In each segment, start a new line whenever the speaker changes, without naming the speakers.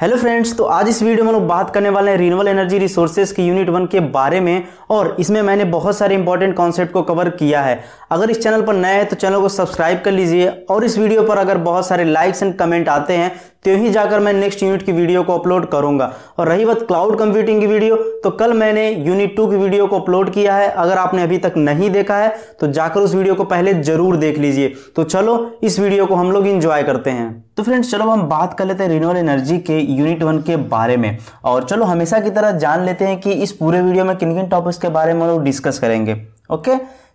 Hello friends तो आज इस वीडियो में लोग बात करने वाले हैं रिन्यूअल एनर्जी रिसोर्सेज की यूनिट वन के बारे में और इसमें मैंने बहुत सारे इंपॉर्टेंट कॉन्सेप्ट को कवर किया है अगर इस चैनल पर नए हैं तो चैनल को सब्सक्राइब कर लीजिए और इस वीडियो पर अगर बहुत सारे लाइक्स एंड कमेंट आते हैं तो ही जाकर मैं नेक्स्ट यूनिट की वीडियो को अपलोड करूंगा और रही बात क्लाउड कंप्यूटिंग की वीडियो तो कल मैंने यूनिट टू की वीडियो को अपलोड किया है अगर आपने अभी तक नहीं देखा है तो जाकर उस वीडियो को पहले जरूर देख लीजिए तो चलो इस वीडियो को हम लोग इंजॉय करते हैं तो फ्रेंड्स चलो हम बात कर लेते हैं रिनोल एनर्जी के यूनिट वन के बारे में और चलो हमेशा की तरह जान लेते हैं कि इस पूरे वीडियो में किन किन टॉपिक उसके बारे में हम लोग डिस्कस करेंगे ओके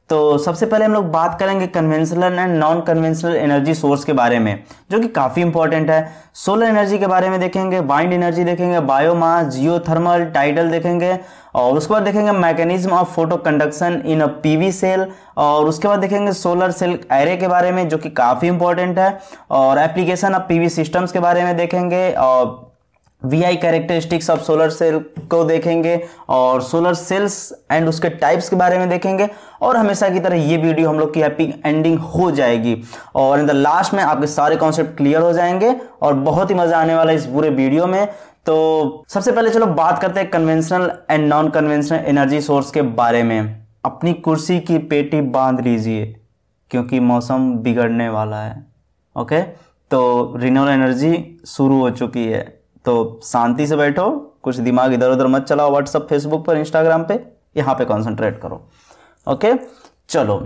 तो सबसे पहले हम लोग बात करेंगे conventional and non conventional energy source के बारे में जो कि काफ़ी इंपॉर्टेंट है सोलर एनर्जी के बारे में देखेंगे वाइंड एनर्जी देखेंगे बायोमास जियोथर्मल टाइडल देखेंगे और उसके बाद देखेंगे mechanism of photo conduction in a PV cell और उसके बाद देखेंगे सोलर सेल एरे के बारे में जो कि काफ़ी इंपॉर्टेंट है और एप्लीकेशन ऑफ पीवी सिस्टम्स के बारे में देखेंगे और V I characteristics of solar cell को देखेंगे और सोलर सेल्स एंड उसके टाइप्स के बारे में देखेंगे और हमेशा की तरह ये वीडियो हम लोग की हैप्पी एंडिंग हो जाएगी और इन द लास्ट में आपके सारे कॉन्सेप्ट क्लियर हो जाएंगे और बहुत ही मज़ा आने वाला है इस पूरे वीडियो में तो सबसे पहले चलो बात करते हैं conventional and non conventional energy source के बारे में अपनी कुर्सी की पेटी बांध लीजिए क्योंकि मौसम बिगड़ने वाला है ओके तो रिन्यूअल एनर्जी शुरू हो चुकी है तो शांति से बैठो कुछ दिमाग इधर उधर मत चलाओ व्हाट्सअप फेसबुक पर इंस्टाग्राम पे यहाँ पे कॉन्सेंट्रेट करो ओके चलो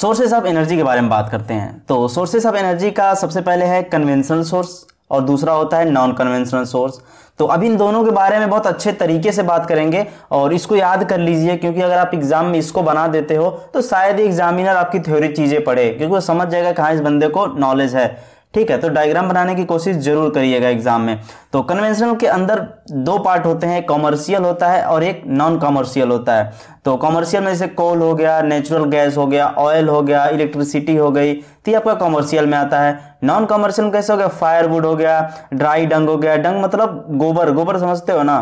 सोर्सेस ऑफ एनर्जी के बारे में बात करते हैं तो सोर्सेस ऑफ एनर्जी का सबसे पहले है कन्वेंशनल सोर्स और दूसरा होता है नॉन कन्वेंशनल सोर्स तो अब इन दोनों के बारे में बहुत अच्छे तरीके से बात करेंगे और इसको याद कर लीजिए क्योंकि अगर आप एग्जाम में इसको बना देते हो तो शायद एग्जामिनर आपकी थ्योरी चीज़ें पढ़े क्योंकि वो समझ जाएगा कहाँ इस बंदे को नॉलेज है ठीक है तो डायग्राम बनाने की कोशिश जरूर करिएगा एग्जाम में तो कन्वेंशनल के अंदर दो पार्ट होते हैं कॉमर्शियल होता है और एक नॉन कॉमर्शियल होता है तो कॉमर्शियल में जैसे कोल हो गया नेचुरल गैस हो गया ऑयल हो गया इलेक्ट्रिसिटी हो गई तो ये आपका कॉमर्शियल में आता है नॉन कॉमर्शियल कैसे हो गया फायरवुड हो गया ड्राई डंग हो गया डंग मतलब गोबर गोबर समझते हो ना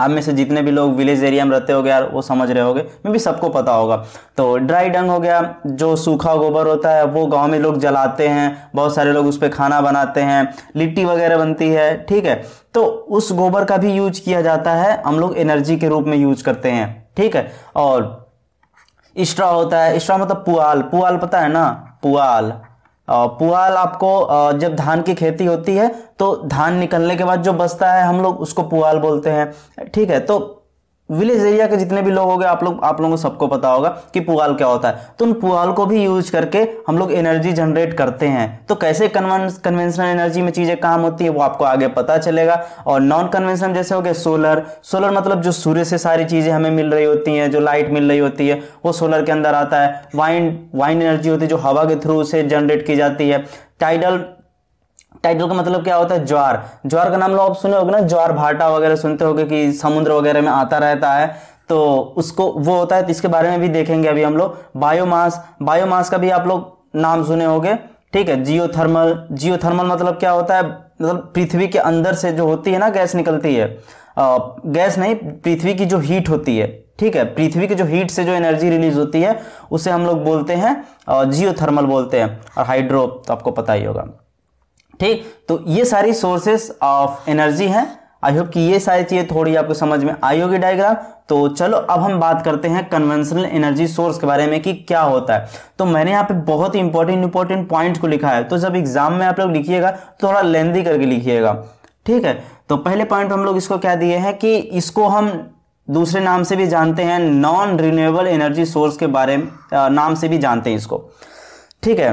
आप में से जितने भी लोग विलेज एरिया में रहते हो यार वो समझ रहे होगे मे भी सबको पता होगा तो ड्राई डंग हो गया जो सूखा गोबर होता है वो गांव में लोग जलाते हैं बहुत सारे लोग उस पर खाना बनाते हैं लिट्टी वगैरह बनती है ठीक है तो उस गोबर का भी यूज किया जाता है हम लोग एनर्जी के रूप में यूज करते हैं ठीक है और स्ट्रा होता है स्ट्रा मतलब पुआल पुआल पता है ना पुआल पुआल आपको जब धान की खेती होती है तो धान निकलने के बाद जो बचता है हम लोग उसको पुआल बोलते हैं ठीक है तो विलेज एरिया के जितने भी लोग हो गए आप लोग आप लोगों को सबको पता होगा कि पुआल क्या होता है तो उन पुआल को भी यूज करके हम लोग एनर्जी जनरेट करते हैं तो कैसे कन्वेंशनल एनर्जी में चीज़ें काम होती है वो आपको आगे पता चलेगा और नॉन कन्वेंशनल जैसे हो गए सोलर सोलर मतलब जो सूर्य से सारी चीज़ें हमें मिल रही होती हैं जो लाइट मिल रही होती है वो सोलर के अंदर आता है वाइन वाइन एनर्जी होती है जो हवा के थ्रू से जनरेट की जाती है टाइडल टाइटल का मतलब क्या होता है ज्वार ज्वार का नाम लोग आप सुने होगे ना ज्वार भाटा वगैरह सुनते होगे कि समुद्र वगैरह में आता रहता है तो उसको वो होता है तो इसके बारे में भी देखेंगे अभी हम लोग बायोमास बायोमास का भी आप लोग नाम सुने होंगे ठीक है जियो थर्मल जियो थर्मल मतलब क्या होता है मतलब पृथ्वी के अंदर से जो होती है ना गैस निकलती है आ, गैस नहीं पृथ्वी की जो हीट होती है ठीक है पृथ्वी की जो हीट से जो एनर्जी रिलीज होती है उसे हम लोग बोलते हैं जियोथर्मल बोलते हैं और हाइड्रो तो आपको पता ही होगा ठीक तो ये सारी सोर्सेस ऑफ एनर्जी हैं आई होप कि ये सारी चीज़ें थोड़ी आपको समझ में आई होगी डायग्राम तो चलो अब हम बात करते हैं कन्वेंशनल एनर्जी सोर्स के बारे में कि क्या होता है तो मैंने यहाँ पे बहुत ही इंपॉर्टेंट इंपॉर्टेंट पॉइंट को लिखा है तो जब एग्जाम में आप लोग लिखिएगा तो थोड़ा लेंदी करके लिखिएगा ठीक है तो पहले पॉइंट हम लोग इसको क्या दिए हैं कि इसको हम दूसरे नाम से भी जानते हैं नॉन रिन्यूएबल एनर्जी सोर्स के बारे में नाम से भी जानते हैं इसको ठीक है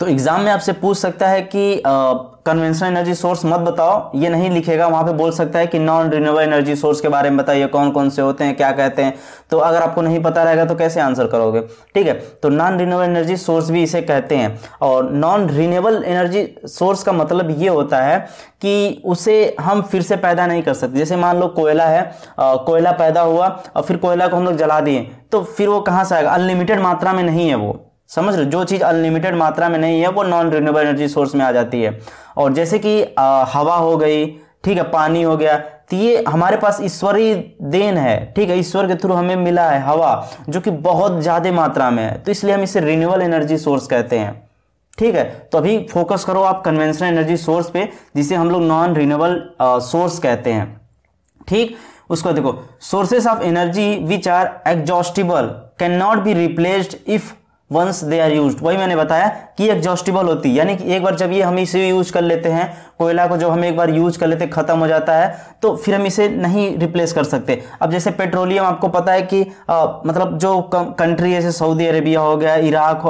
तो एग्जाम में आपसे पूछ सकता है कि कन्वेंशनल एनर्जी सोर्स मत बताओ ये नहीं लिखेगा वहां पे बोल सकता है कि नॉन रिन्यूएबल एनर्जी सोर्स के बारे में बताइए कौन कौन से होते हैं क्या कहते हैं तो अगर आपको नहीं पता रहेगा तो कैसे आंसर करोगे ठीक है तो नॉन रिन्यूएबल एनर्जी सोर्स भी इसे कहते हैं और नॉन रिन्यूएबल एनर्जी सोर्स का मतलब ये होता है कि उसे हम फिर से पैदा नहीं कर सकते जैसे मान लो कोयला है कोयला पैदा हुआ और फिर कोयला को हम लोग जला दिए तो फिर वो कहाँ से आएगा अनलिमिटेड मात्रा में नहीं है वो समझ लो जो चीज़ अनलिमिटेड मात्रा में नहीं है वो नॉन रिन्यूएबल एनर्जी सोर्स में आ जाती है और जैसे कि हवा हो गई ठीक है पानी हो गया तो ये हमारे पास ईश्वरीय देन है ठीक है ईश्वर के थ्रू हमें मिला है हवा जो कि बहुत ज़्यादा मात्रा में है तो इसलिए हम इसे रिन्यूएबल एनर्जी सोर्स कहते हैं ठीक है तो अभी फोकस करो आप कन्वेंशनल एनर्जी सोर्स पे जिसे हम लोग नॉन रिन्यूएबल सोर्स कहते हैं ठीक उसको देखो sources of energy which are exhaustible can not be replaced if once they are use वही मैंने बताया कि एग्जॉस्टिबल होती है यानी कि एक बार जब ये हम इसे यूज कर लेते हैं कोयला को जब हम एक बार यूज कर लेते हैं ख़त्म हो जाता है तो फिर हम इसे नहीं रिप्लेस कर सकते अब जैसे पेट्रोलियम आपको पता है कि आ, मतलब जो कंट्री जैसे सऊदी अरेबिया हो गया इराक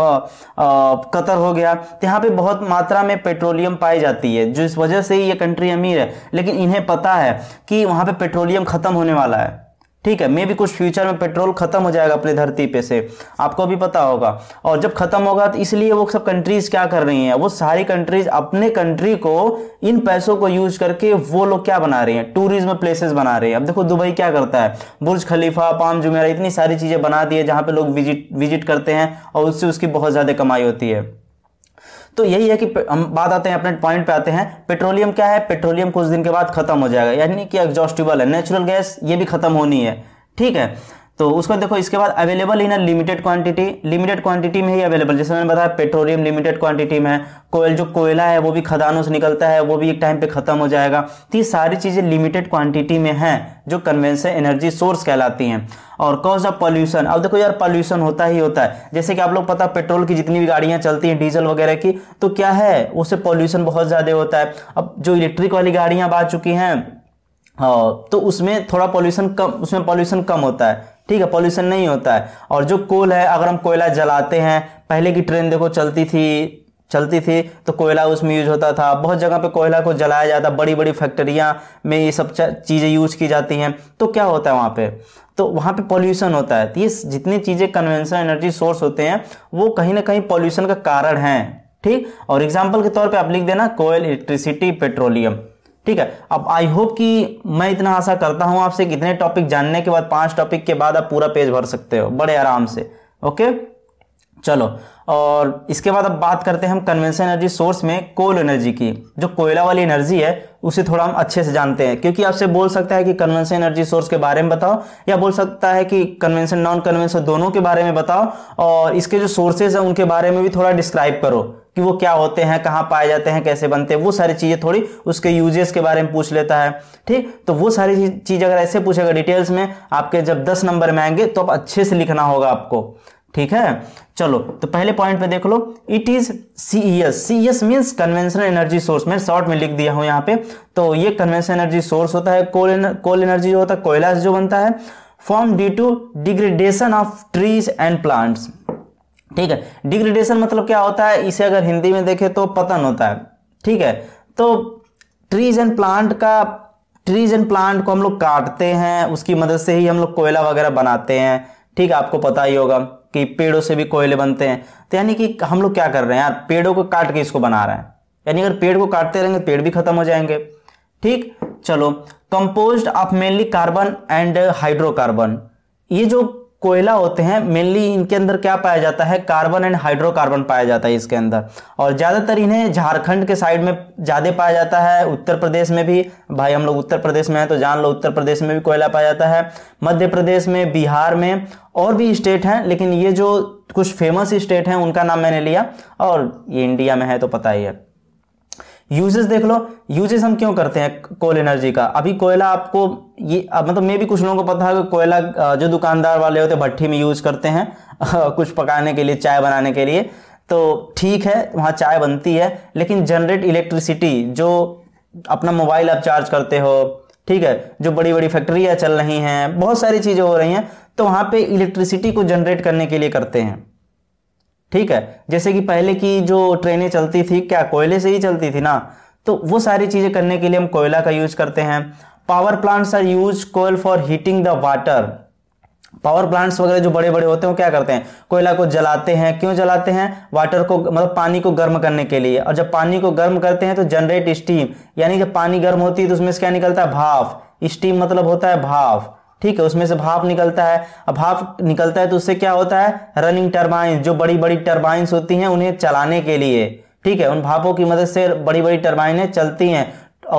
कतर हो गया तो यहाँ पर बहुत मात्रा में पेट्रोलियम पाई जाती है जिस वजह से ही ये कंट्री अमीर है लेकिन इन्हें पता है कि वहाँ पर पे पेट्रोलियम ख़त्म होने वाला है ठीक है मे भी कुछ फ्यूचर में पेट्रोल खत्म हो जाएगा अपनी धरती पे से आपको भी पता होगा और जब खत्म होगा तो इसलिए वो सब कंट्रीज क्या कर रही हैं वो सारी कंट्रीज अपने कंट्री को इन पैसों को यूज करके वो लोग क्या बना रहे हैं टूरिज्म प्लेसेस बना रहे हैं अब देखो दुबई क्या करता है बुर्ज खलीफा पाम जुमेरा इतनी सारी चीजें बना दी है जहां पर लोग विजिट विजिट करते हैं और उससे उसकी बहुत ज्यादा कमाई होती है तो यही है कि हम बात आते हैं अपने पॉइंट पे आते हैं पेट्रोलियम क्या है पेट्रोलियम कुछ दिन के बाद खत्म हो जाएगा यानी कि एग्जॉस्टिबल है नेचुरल गैस ये भी खत्म होनी है ठीक है तो उसको देखो इसके बाद available in a limited quantity limited quantity में ही अवेलेबल जैसे मैंने बताया पेट्रोलियम लिमिटेड क्वांटिटी में कोयल जो कोयला है वो भी खदानों से निकलता है वो भी एक टाइम पे खत्म हो जाएगा तो ये सारी चीज़ें लिमिटेड क्वांटिटी में हैं जो कन्वेंशन एनर्जी सोर्स कहलाती हैं और कॉज ऑफ पॉल्यूशन अब देखो यार पॉल्यूशन होता ही होता है जैसे कि आप लोग पता पेट्रोल की जितनी भी गाड़ियाँ चलती हैं डीजल वगैरह की तो क्या है उससे पॉल्यूशन बहुत ज़्यादा होता है अब जो इलेक्ट्रिक वाली गाड़ियाँ अब आ चुकी हैं तो उसमें थोड़ा पॉल्यूशन कम उसमें पॉल्यूशन कम होता है ठीक है पॉल्यूशन नहीं होता है और जो कोल है अगर हम कोयला जलाते हैं पहले की ट्रेन देखो चलती थी चलती थी तो कोयला उसमें यूज होता था बहुत जगह पे कोयला को जलाया जाता बड़ी बड़ी फैक्ट्रियाँ में ये सब चीज़ें यूज की जाती हैं तो क्या होता है वहाँ पे तो वहाँ पे पॉल्यूशन होता है तो ये जितनी चीज़ें कन्वेंशनल एनर्जी सोर्स होते हैं वो कहीं ना कहीं पॉल्यूशन का कारण हैं ठीक और एग्जाम्पल के तौर पर आप लिख देना कोयल इलेक्ट्रिसिटी पेट्रोलियम ठीक है अब आई होप कि मैं इतना आशा करता हूं आपसे कितने टॉपिक जानने के बाद पांच टॉपिक के बाद आप पूरा पेज भर सकते हो बड़े आराम से ओके चलो और इसके बाद अब बात करते हैं हम कन्वेंशन एनर्जी सोर्स में कोल एनर्जी की जो कोयला वाली एनर्जी है उसे थोड़ा हम अच्छे से जानते हैं क्योंकि आपसे बोल सकता है कि कन्वेंशन एनर्जी सोर्स के बारे में बताओ या बोल सकता है कि कन्वेंशन नॉन कन्वेंशन दोनों के बारे में बताओ और इसके जो सोर्सेज हैं उनके बारे में भी थोड़ा डिस्क्राइब करो कि वो क्या होते हैं कहाँ पाए जाते हैं कैसे बनते हैं वो सारी चीज़ें थोड़ी उसके यूजेस के बारे में पूछ लेता है ठीक तो वो सारी चीज़ अगर ऐसे पूछेगा डिटेल्स में आपके जब दस नंबर में आएंगे तो आप अच्छे से लिखना होगा आपको ठीक है चलो तो पहले पॉइंट पे देख लो it is C E S C S means conventional energy source मैं शॉर्ट में लिख दिया हूँ यहाँ पे तो ये कन्वेंशनल एनर्जी सोर्स होता है कोल कोल एनर्जी जो होता है कोयला जो बनता है form due to degradation of trees and plants ठीक है डिग्रेडेशन मतलब क्या होता है इसे अगर हिंदी में देखें तो पतन होता है ठीक है तो ट्रीज एंड प्लांट का ट्रीज एंड प्लांट को हम लोग काटते हैं उसकी मदद से ही हम लोग कोयला वगैरह बनाते हैं ठीक है आपको पता ही होगा कि पेड़ों से भी कोयले बनते हैं तो यानी कि हम लोग क्या कर रहे हैं यार पेड़ों को काट के इसको बना रहे हैं यानी अगर पेड़ को काटते रहेंगे पेड़ भी खत्म हो जाएंगे ठीक चलो composed of mainly carbon and hydrocarbon ये जो कोयला होते हैं मेनली इनके अंदर क्या पाया जाता है कार्बन एंड हाइड्रोकार्बन पाया जाता है इसके अंदर और ज़्यादातर इन्हें झारखंड के साइड में ज़्यादा पाया जाता है उत्तर प्रदेश में भी भाई हम लोग उत्तर प्रदेश में हैं तो जान लो उत्तर प्रदेश में भी कोयला पाया जाता है मध्य प्रदेश में बिहार में और भी स्टेट हैं लेकिन ये जो कुछ फेमस स्टेट हैं उनका नाम मैंने लिया और ये इंडिया में है तो पता ही है यूजेस देख लो यूजेस हम क्यों करते हैं कोल एनर्जी का अभी कोयला आपको ये मतलब मे भी कुछ लोगों को पता है कि कोयला जो दुकानदार वाले होते हैं भट्टी में यूज करते हैं कुछ पकाने के लिए चाय बनाने के लिए तो ठीक है वहाँ चाय बनती है लेकिन जनरेट इलेक्ट्रिसिटी जो अपना मोबाइल आप चार्ज करते हो ठीक है जो बड़ी बड़ी फैक्ट्रियाँ चल रही हैं बहुत सारी चीज़ें हो रही हैं तो वहाँ पे इलेक्ट्रिसिटी को जनरेट करने के लिए करते हैं ठीक है जैसे कि पहले की जो ट्रेनें चलती थी क्या कोयले से ही चलती थी ना तो वो सारी चीज़ें करने के लिए हम कोयला का यूज करते हैं पावर प्लांट्स आर यूज कोयल for heating the water power plants वगैरह जो बड़े बड़े होते हैं वो क्या करते हैं कोयला को जलाते हैं क्यों जलाते हैं वाटर को मतलब पानी को गर्म करने के लिए और जब पानी को गर्म करते हैं तो जनरेट स्टीम यानी जब पानी गर्म होती है तो उसमें से क्या निकलता है भाफ स्टीम मतलब होता है भाफ ठीक है उसमें से भाप निकलता है अब भाप निकलता है तो उससे क्या होता है रनिंग टर्बाइन जो बड़ी बड़ी टर्बाइंस होती हैं उन्हें चलाने के लिए ठीक है उन भापों की मदद से बड़ी बड़ी टर्बाइनें चलती हैं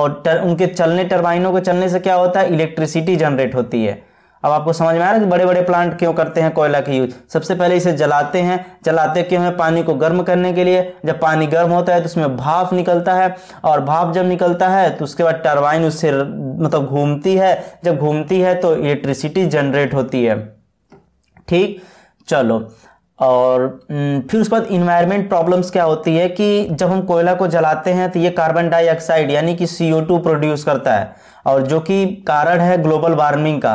और उनके चलने टर्बाइनों के चलने से क्या होता है इलेक्ट्रिसिटी जनरेट होती है अब आपको समझ में आ रहा है कि बड़े बड़े प्लांट क्यों करते हैं कोयला की यूज सबसे पहले इसे जलाते हैं जलाते क्यों है पानी को गर्म करने के लिए जब पानी गर्म होता है तो उसमें भाप निकलता है और भाप जब निकलता है तो उसके बाद टरबाइन उससे मतलब घूमती है जब घूमती है तो इलेक्ट्रिसिटी जनरेट होती है ठीक चलो और फिर उसके बाद इन्वायरमेंट प्रॉब्लम्स क्या होती है कि जब हम कोयला को जलाते हैं तो ये कार्बन डाइऑक्साइड यानी कि सी प्रोड्यूस करता है और जो कि कारण है ग्लोबल वार्मिंग का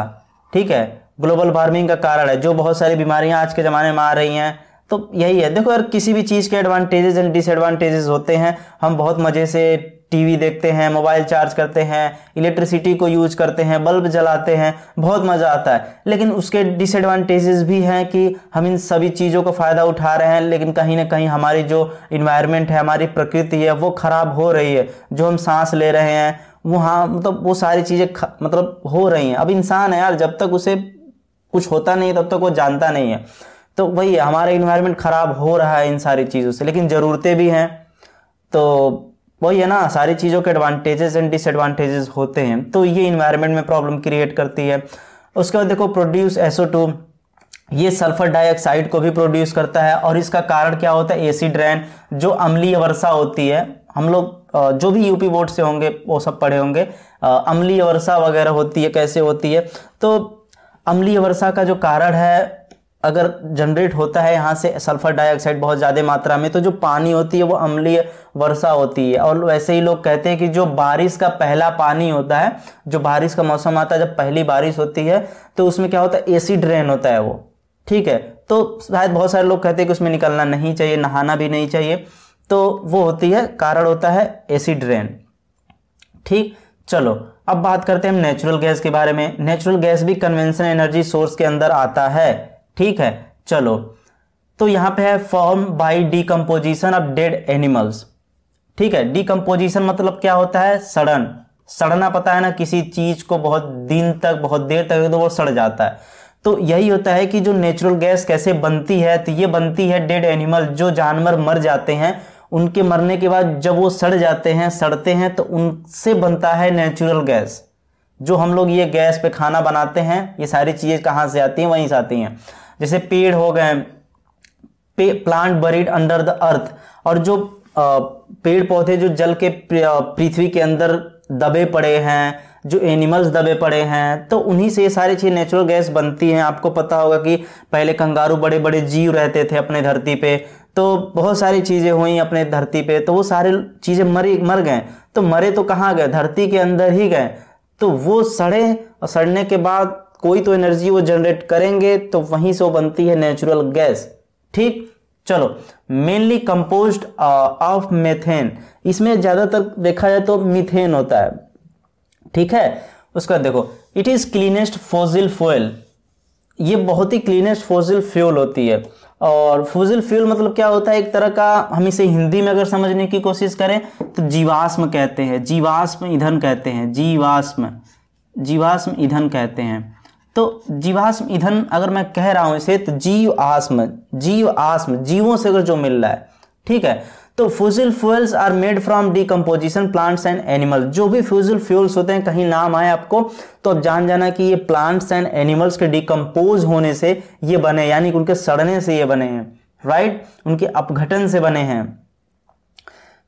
ठीक है ग्लोबल वार्मिंग का कारण है जो बहुत सारी बीमारियां आज के ज़माने में आ रही हैं तो यही है देखो यार किसी भी चीज़ के एडवांटेजेस एंड डिसएडवांटेजेस होते हैं हम बहुत मज़े से टीवी देखते हैं मोबाइल चार्ज करते हैं इलेक्ट्रिसिटी को यूज करते हैं बल्ब जलाते हैं बहुत मज़ा आता है लेकिन उसके डिसएडवांटेजेस भी हैं कि हम इन सभी चीज़ों का फ़ायदा उठा रहे हैं लेकिन कहीं ना कहीं हमारी जो इन्वायरमेंट है हमारी प्रकृति है वो ख़राब हो रही है जो हम सांस ले रहे हैं वहाँ मतलब वो सारी चीज़ें मतलब हो रही हैं अब इंसान है यार जब तक उसे कुछ होता नहीं तब तक वो जानता नहीं है तो वही है हमारा इन्वायरमेंट ख़राब हो रहा है इन सारी चीज़ों से लेकिन ज़रूरतें भी हैं तो वही है ना सारी चीज़ों के एडवांटेजेस एंड डिसएडवांटेजेस होते हैं तो ये इन्वायरमेंट में प्रॉब्लम क्रिएट करती है उसके बाद देखो प्रोड्यूस एसो टू ये सल्फर डाइऑक्साइड को भी प्रोड्यूस करता है और इसका कारण क्या होता है एसिड रैन जो अम्लीय वर्षा होती है हम लोग जो भी यूपी बोर्ड से होंगे वो सब पढ़े होंगे अमली वर्षा वगैरह होती है कैसे होती है तो अमली वर्षा का जो कारण है अगर जनरेट होता है यहाँ से सल्फर डाइऑक्साइड बहुत ज़्यादा मात्रा में तो जो पानी होती है वो अम्लीय वर्षा होती है और वैसे ही लोग कहते हैं कि जो बारिश का पहला पानी होता है जो बारिश का मौसम आता है जब पहली बारिश होती है तो उसमें क्या होता है एसी ड्रेन होता है वो ठीक है तो शायद बहुत सारे लोग कहते हैं कि उसमें निकलना नहीं चाहिए नहाना भी नहीं चाहिए तो वो होती है कारण होता है एसिड रेन ठीक चलो अब बात करते हैं हम नेचुरल गैस के बारे में नेचुरल गैस भी कन्वेंशनल एनर्जी सोर्स के अंदर आता है ठीक है चलो तो यहां पे है form by decomposition of dead animals ठीक है डीकम्पोजिशन मतलब क्या होता है सड़न सड़ना पता है ना किसी चीज को बहुत दिन तक बहुत देर तक तो वो सड़ जाता है तो यही होता है कि जो नेचुरल गैस कैसे बनती है तो ये बनती है डेड एनिमल जो जानवर मर जाते हैं उनके मरने के बाद जब वो सड़ जाते हैं सड़ते हैं तो उनसे बनता है नेचुरल गैस जो हम लोग ये गैस पे खाना बनाते हैं ये सारी चीज़ें कहाँ से आती हैं वहीं से आती हैं जैसे पेड़ हो गए पे plant buried under the earth और जो पेड़ पौधे जो जल के पृथ्वी के अंदर दबे पड़े हैं जो एनिमल्स दबे पड़े हैं तो उन्हीं से ये सारी चीज़ नेचुरल गैस बनती हैं आपको पता होगा कि पहले कंगारू बड़े बड़े जीव रहते थे अपने धरती पे तो बहुत सारी चीज़ें हुई अपने धरती पे तो वो सारे चीज़ें मरी मर गए तो मरे तो कहाँ गए धरती के अंदर ही गए तो वो सड़े और सड़ने के बाद कोई तो एनर्जी वो जनरेट करेंगे तो वहीं से वो बनती है नेचुरल गैस ठीक चलो मेनली कंपोज ऑफ मेथेन इसमें ज़्यादातर देखा जाए तो मिथेन होता है ठीक है उसका देखो it is cleanest fossil fuel ये बहुत ही क्लीनेस्ट फोजिल फ्यूल होती है और फोजिल फ्यूल मतलब क्या होता है एक तरह का हम इसे हिंदी में अगर समझने की कोशिश करें तो जीवाश्म कहते हैं जीवाश्म ईंधन कहते हैं जीवाश्म जीवाश्म ईंधन कहते हैं तो जीवाश्म ईंधन अगर मैं कह रहा हूं इसे तो जीव आसम जीव आसम जीवों से अगर जो मिल रहा है ठीक है तो fossil fuels are made from decomposition plants and animal जो भी फ्यूजल फ्यूल्स होते हैं कहीं नाम आए आपको तो आप जान जाना कि ये प्लांट्स एंड एनिमल्स के डिकम्पोज होने से ये बने यानी कि उनके सड़ने से ये बने हैं राइट उनके अपघटन से बने हैं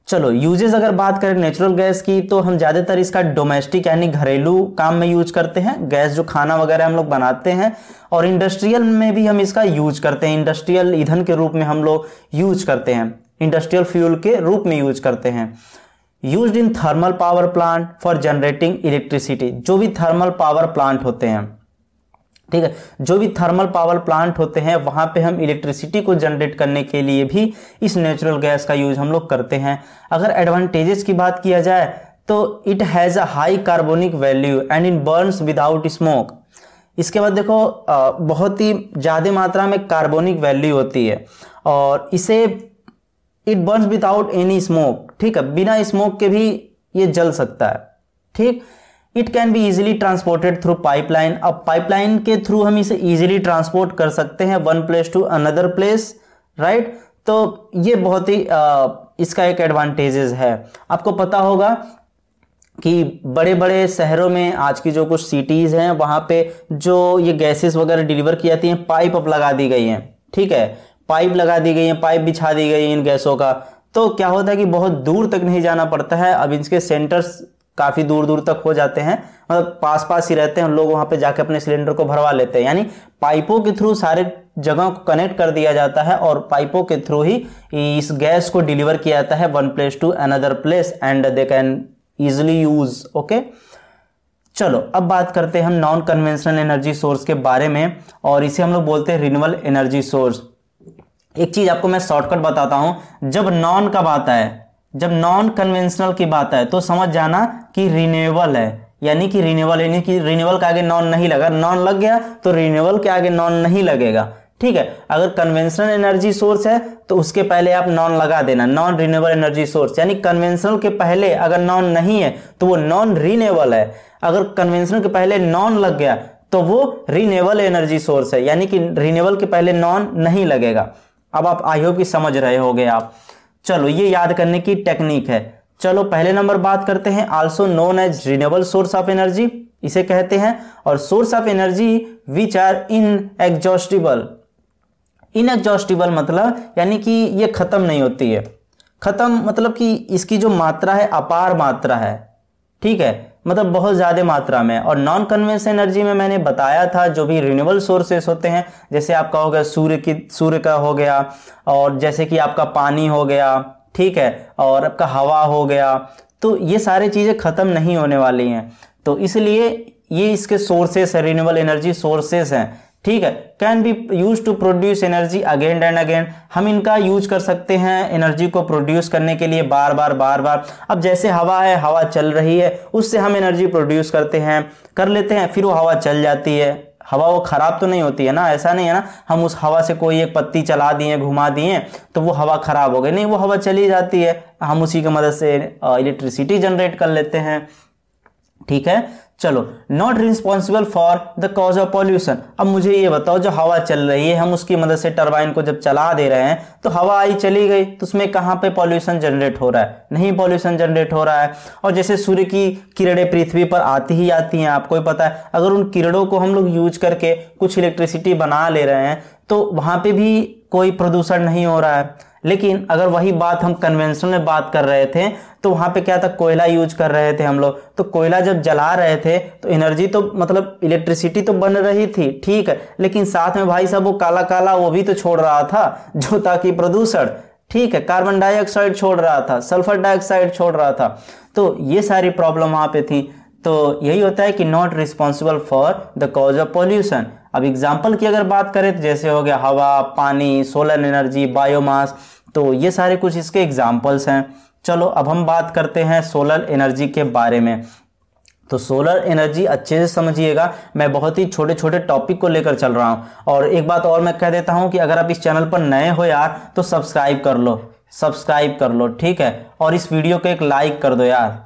चलो यूजेस अगर बात करें नेचुरल गैस की तो हम ज़्यादातर इसका डोमेस्टिक यानी घरेलू काम में यूज करते हैं गैस जो खाना वगैरह हम लोग बनाते हैं और इंडस्ट्रियल में भी हम इसका यूज करते हैं इंडस्ट्रियल ईंधन के रूप में हम लोग यूज करते हैं इंडस्ट्रियल फ्यूल के रूप में यूज करते हैं use in thermal power plant for generating electricity जो भी थर्मल पावर प्लांट होते हैं ठीक है जो भी थर्मल पावर प्लांट होते हैं वहां पे हम इलेक्ट्रिसिटी को जनरेट करने के लिए भी इस नेचुरल गैस का यूज हम लोग करते हैं अगर एडवांटेजेस की बात किया जाए तो it has a high carbonic value and in burns without smoke इसके बाद देखो बहुत ही ज़्यादा मात्रा में कार्बोनिक वैल्यू होती है और इसे it burns without any smoke ठीक है बिना स्मोक के भी ये जल सकता है ठीक it can be easily transported through pipeline अब पाइपलाइन के थ्रू हम इसे इजिली ट्रांसपोर्ट कर सकते हैं one place to another place right तो ये बहुत ही आ, इसका एक एडवांटेजेस है आपको पता होगा कि बड़े बड़े शहरों में आज की जो कुछ सिटीज़ हैं वहाँ पे जो ये गैसेस वगैरह डिलीवर की जाती हैं पाइप अब लगा दी गई हैं ठीक है पाइप लगा दी गई हैं पाइप बिछा दी गई है इन गैसों का तो क्या होता है कि बहुत दूर तक नहीं जाना पड़ता है अब इनके सेंटर्स काफ़ी दूर दूर तक हो जाते हैं मतलब पास पास ही रहते हैं लोग वहाँ पे जाके अपने सिलेंडर को भरवा लेते हैं यानी पाइपों के थ्रू सारे जगह को कनेक्ट कर दिया जाता है और पाइपों के थ्रू ही इस गैस को डिलीवर किया जाता है one place to another place and they can easily use okay चलो अब बात करते हैं हम नॉन कन्वेंशनल एनर्जी सोर्स के बारे में और इसे हम लोग बोलते हैं रिन्यूअल एनर्जी सोर्स एक चीज़ आपको मैं शॉर्टकट बताता हूं जब नॉन कब आता है जब नॉन कन्वेंशनल की बात आए तो समझ जाना कि रिन्यूएबल है यानी कि रिन्यूएबल यानी कि रिन्यूएबल के आगे नॉन नहीं लगा नॉन लग गया तो रिन्यूएबल के आगे नॉन नहीं लगेगा ठीक है अगर कन्वेंशनल एनर्जी सोर्स है तो उसके पहले आप नॉन लगा देना नॉन रिन्यूएबल एनर्जी सोर्स यानी कन्वेंशनल के पहले अगर नॉन नहीं है तो वो नॉन रिन्यूएबल है अगर कन्वेंशनल के पहले नॉन लग गया तो वो रिन्यूएबल एनर्जी सोर्स है यानी कि रिन्यूएबल के पहले नॉन नहीं लगेगा अब आप आई होप समझ रहे होगे आप चलो ये याद करने की टेक्निक है चलो पहले नंबर बात करते हैं also known as renewable source of energy इसे कहते हैं और source of energy which are in exhaustible in exhaustible मतलब यानी कि ये खत्म नहीं होती है खत्म मतलब कि इसकी जो मात्रा है अपार मात्रा है ठीक है मतलब बहुत ज़्यादा मात्रा में और नॉन कन्वेंस एनर्जी में मैंने बताया था जो भी रिन्यूबल सोर्सेस होते हैं जैसे आपका हो गया सूर्य की सूर्य का हो गया और जैसे कि आपका पानी हो गया ठीक है और आपका हवा हो गया तो ये सारी चीज़ें ख़त्म नहीं होने वाली हैं तो इसलिए ये इसके सोर्सेस है रिन्यूबल एनर्जी सोर्सेस हैं ठीक है can be use to produce energy again and again हम इनका यूज कर सकते हैं एनर्जी को प्रोड्यूस करने के लिए बार बार बार बार अब जैसे हवा है हवा चल रही है उससे हम एनर्जी प्रोड्यूस करते हैं कर लेते हैं फिर वो हवा चल जाती है हवा वो ख़राब तो नहीं होती है ना ऐसा नहीं है ना हम उस हवा से कोई एक पत्ती चला दिए घुमा दिए तो वो हवा ख़राब हो गई नहीं वो हवा चली जाती है हम उसी की मदद से इलेक्ट्रिसिटी जनरेट कर लेते हैं ठीक है चलो not responsible for the cause of pollution अब मुझे ये बताओ जो हवा चल रही है हम उसकी मदद से टरबाइन को जब चला दे रहे हैं तो हवा आई चली गई तो उसमें कहाँ पे पॉल्यूशन जनरेट हो रहा है नहीं पॉल्यूशन जनरेट हो रहा है और जैसे सूर्य की किरणें पृथ्वी पर आती ही आती हैं आपको ही पता है अगर उन किरणों को हम लोग यूज करके कुछ इलेक्ट्रिसिटी बना ले रहे हैं तो वहाँ पर भी कोई प्रदूषण नहीं हो रहा है लेकिन अगर वही बात हम कन्वेंशन में बात कर रहे थे तो वहां पे क्या था कोयला यूज कर रहे थे हम लोग तो कोयला जब जला रहे थे तो एनर्जी तो मतलब इलेक्ट्रिसिटी तो बन रही थी ठीक है लेकिन साथ में भाई साहब वो काला काला वो भी तो छोड़ रहा था जो ताकि प्रदूषण ठीक है कार्बन डाइऑक्साइड छोड़ रहा था सल्फर डाइऑक्साइड छोड़ रहा था तो ये सारी प्रॉब्लम वहां पे थी तो यही होता है कि not responsible for the cause of pollution अब एग्जाम्पल की अगर बात करें तो जैसे हो गया हवा पानी सोलर एनर्जी बायोमास तो ये सारे कुछ इसके एग्जाम्पल्स हैं चलो अब हम बात करते हैं सोलर एनर्जी के बारे में तो सोलर एनर्जी अच्छे से समझिएगा मैं बहुत ही छोटे छोटे टॉपिक को लेकर चल रहा हूँ और एक बात और मैं कह देता हूँ कि अगर आप इस चैनल पर नए हो यार तो सब्सक्राइब कर लो सब्सक्राइब कर लो ठीक है और इस वीडियो को एक लाइक कर दो यार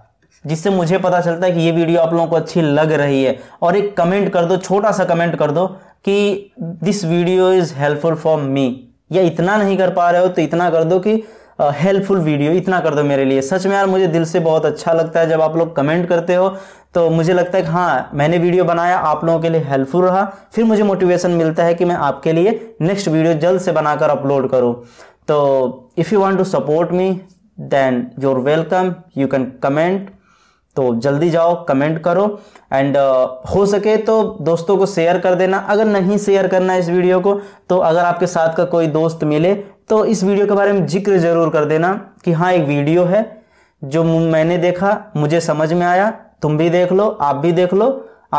जिससे मुझे पता चलता है कि ये वीडियो आप लोगों को अच्छी लग रही है और एक कमेंट कर दो छोटा सा कमेंट कर दो कि this video is helpful for me या इतना नहीं कर पा रहे हो तो इतना कर दो कि हेल्पफुल वीडियो इतना कर दो मेरे लिए सच में यार मुझे दिल से बहुत अच्छा लगता है जब आप लोग कमेंट करते हो तो मुझे लगता है कि हाँ मैंने वीडियो बनाया आप लोगों के लिए हेल्पफुल रहा फिर मुझे मोटिवेशन मिलता है कि मैं आपके लिए नेक्स्ट वीडियो जल्द से बनाकर अपलोड करूँ तो if you want to support me then your welcome you can comment तो जल्दी जाओ कमेंट करो एंड uh, हो सके तो दोस्तों को शेयर कर देना अगर नहीं शेयर करना इस वीडियो को तो अगर आपके साथ का कोई दोस्त मिले तो इस वीडियो के बारे में जिक्र ज़रूर कर देना कि हाँ एक वीडियो है जो मैंने देखा मुझे समझ में आया तुम भी देख लो आप भी देख लो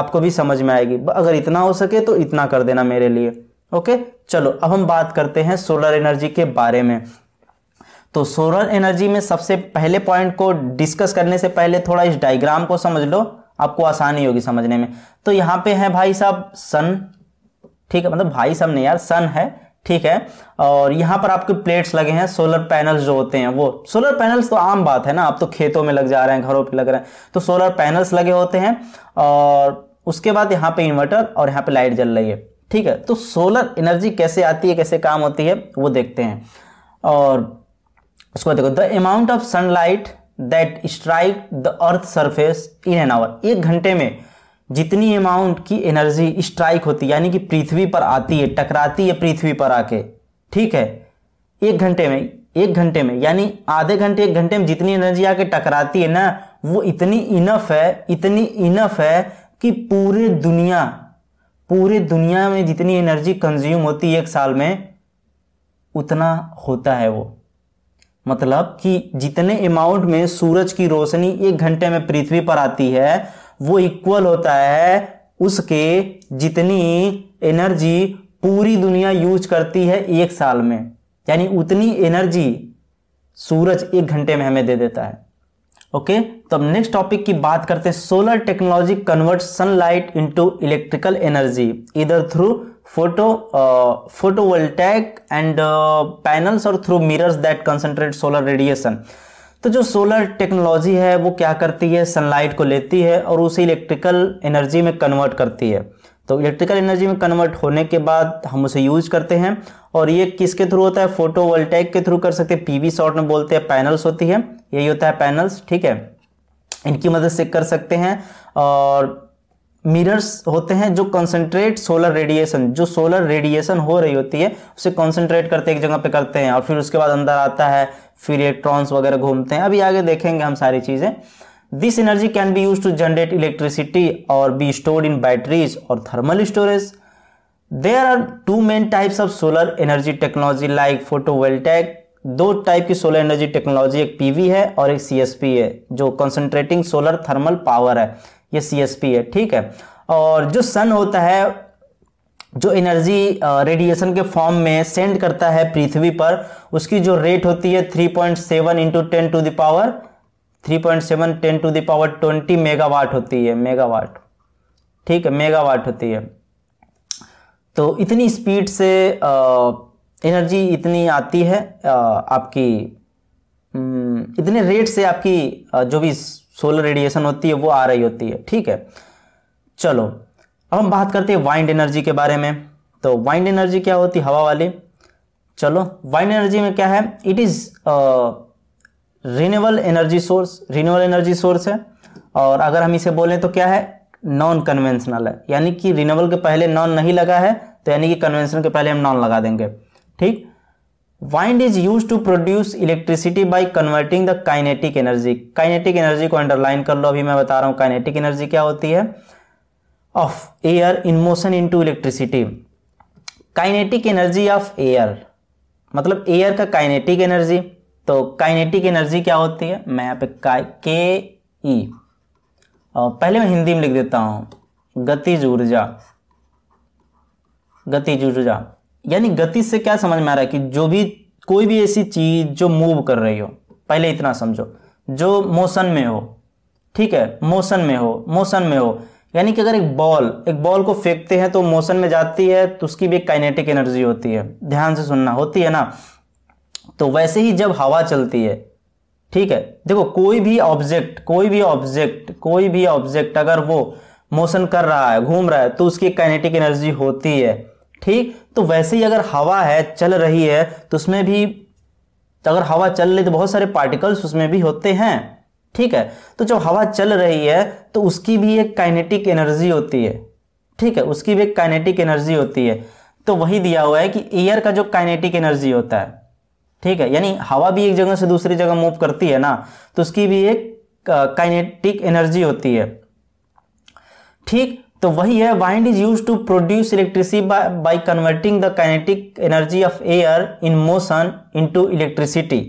आपको भी समझ में आएगी अगर इतना हो सके तो इतना कर देना मेरे लिए ओके चलो अब हम बात करते हैं सोलर एनर्जी के बारे में तो सोलर एनर्जी में सबसे पहले पॉइंट को डिस्कस करने से पहले थोड़ा इस डायग्राम को समझ लो आपको आसानी होगी समझने में तो यहाँ पे है भाई साहब सन ठीक है मतलब भाई साहब ने यार सन है ठीक है और यहाँ पर आपके प्लेट्स लगे हैं सोलर पैनल्स जो होते हैं वो सोलर पैनल्स तो आम बात है ना आप तो खेतों में लग जा रहे हैं घरों पे लग रहे हैं तो सोलर पैनल्स लगे होते हैं और उसके बाद यहाँ पे इन्वर्टर और यहाँ पे लाइट जल रही है ठीक है तो सोलर एनर्जी कैसे आती है कैसे काम होती है वो देखते हैं और उसको देखो the amount of sunlight that strike the earth surface in an hour एक घंटे में जितनी अमाउंट की एनर्जी स्ट्राइक होती है यानी कि पृथ्वी पर आती है टकराती है पृथ्वी पर आके ठीक है एक घंटे में एक घंटे में यानी आधे घंटे एक घंटे में जितनी एनर्जी आके टकराती है ना वो इतनी इनफ है इतनी इनफ है कि पूरे दुनिया पूरे दुनिया में जितनी एनर्जी कंज्यूम होती है एक साल में उतना होता है वो मतलब कि जितने अमाउंट में सूरज की रोशनी एक घंटे में पृथ्वी पर आती है वो इक्वल होता है उसके जितनी एनर्जी पूरी दुनिया यूज करती है एक साल में यानी उतनी एनर्जी सूरज एक घंटे में हमें दे देता है ओके तो अब नेक्स्ट टॉपिक की बात करते हैं solar technology convert sunlight into electrical energy इधर through photo photovoltaic and panels और through mirrors that concentrate solar radiation तो जो सोलर टेक्नोलॉजी है वो क्या करती है सनलाइट को लेती है और उसे इलेक्ट्रिकल एनर्जी में कन्वर्ट करती है तो इलेक्ट्रिकल एनर्जी में कन्वर्ट होने के बाद हम उसे यूज करते हैं और ये किसके थ्रू होता है फोटो के थ्रू कर सकते हैं पीवी शॉर्ट में बोलते हैं पैनल्स होती है यही होता है पैनल्स ठीक है इनकी मदद से कर सकते हैं और मिरर्स होते हैं जो कंसंट्रेट सोलर रेडिएशन जो सोलर रेडिएशन हो रही होती है उसे कंसंट्रेट करते एक जगह पे करते हैं और फिर उसके बाद अंदर आता है फिर इलेक्ट्रॉन्स वगैरह घूमते हैं अभी आगे देखेंगे हम सारी चीज़ें this energy can be use to generate electricity और बी स्टोर्ड इन बैटरीज और thermal storage there are two main types of solar energy technology like photovoltaic दो टाइप की सोलर एनर्जी टेक्नोलॉजी एक पीवी है और एक सीएसपी है जो कंसंट्रेटिंग सोलर थर्मल पावर है ये सी है ठीक है और जो सन होता है जो एनर्जी रेडिएशन uh, के फॉर्म में सेंड करता है पृथ्वी पर उसकी जो रेट होती है 3.7 point seven into ten to the power three point seven ten to the power twenty megawatt होती है मेगावाट ठीक है मेगावाट होती है तो इतनी स्पीड से आ, uh, एनर्जी इतनी आती है आ, uh, आपकी mm, इतने रेट से आपकी जो भी सोलर रेडिएशन होती है वो आ रही होती है ठीक है चलो अब हम बात करते हैं वाइंड एनर्जी के बारे में तो वाइंड एनर्जी क्या होती है हवा वाली चलो वाइंड एनर्जी में क्या है it is renewable energy source renewable energy source है और अगर हम इसे बोलें तो क्या है नॉन कन्वेंशनल है यानी कि रिन्यूएबल के पहले नॉन नहीं लगा है तो यानी कि कन्वेंशनल के पहले हम नॉन लगा देंगे ठीक wind is use to produce electricity by converting the kinetic energy kinetic energy को अंडरलाइन कर लो अभी मैं बता रहा हूं काइनेटिक एनर्जी क्या होती है of air in motion in to electricity kinetic energy of air मतलब एयर का काइनेटिक एनर्जी तो काइनेटिक एनर्जी क्या होती है मैं यहाँ पे के ई e. पहले मैं हिंदी में लिख देता हूं गतिज ऊर्जा गतिज ऊर्जा यानी गति से क्या समझ में आ रहा है कि जो भी कोई भी ऐसी चीज जो मूव कर रही हो पहले इतना समझो जो मोशन में हो ठीक है मोशन में हो मोशन में हो यानी कि अगर एक बॉल एक बॉल को फेंकते हैं तो मोशन में जाती है तो उसकी भी एक काइनेटिक एनर्जी होती है ध्यान से सुनना होती है ना तो वैसे ही जब हवा चलती है ठीक है देखो कोई भी ऑब्जेक्ट कोई भी ऑब्जेक्ट कोई भी ऑब्जेक्ट अगर वो मोशन कर रहा है घूम रहा है तो उसकी काइनेटिक एनर्जी होती है ठीक तो वैसे ही अगर हवा है चल रही है तो उसमें भी तो अगर हवा चल रही तो बहुत सारे पार्टिकल्स उसमें भी होते हैं ठीक है तो जब हवा चल रही है तो उसकी भी एक काइनेटिक एनर्जी होती है ठीक है उसकी भी एक काइनेटिक एनर्जी होती है तो वही दिया हुआ है कि एयर का जो काइनेटिक एनर्जी होता है ठीक है यानी हवा भी एक जगह से दूसरी जगह मूव करती है ना तो उसकी भी एक काइनेटिक एनर्जी होती है ठीक तो वही है wind is use to produce electricity by converting the kinetic energy of air in motion into electricity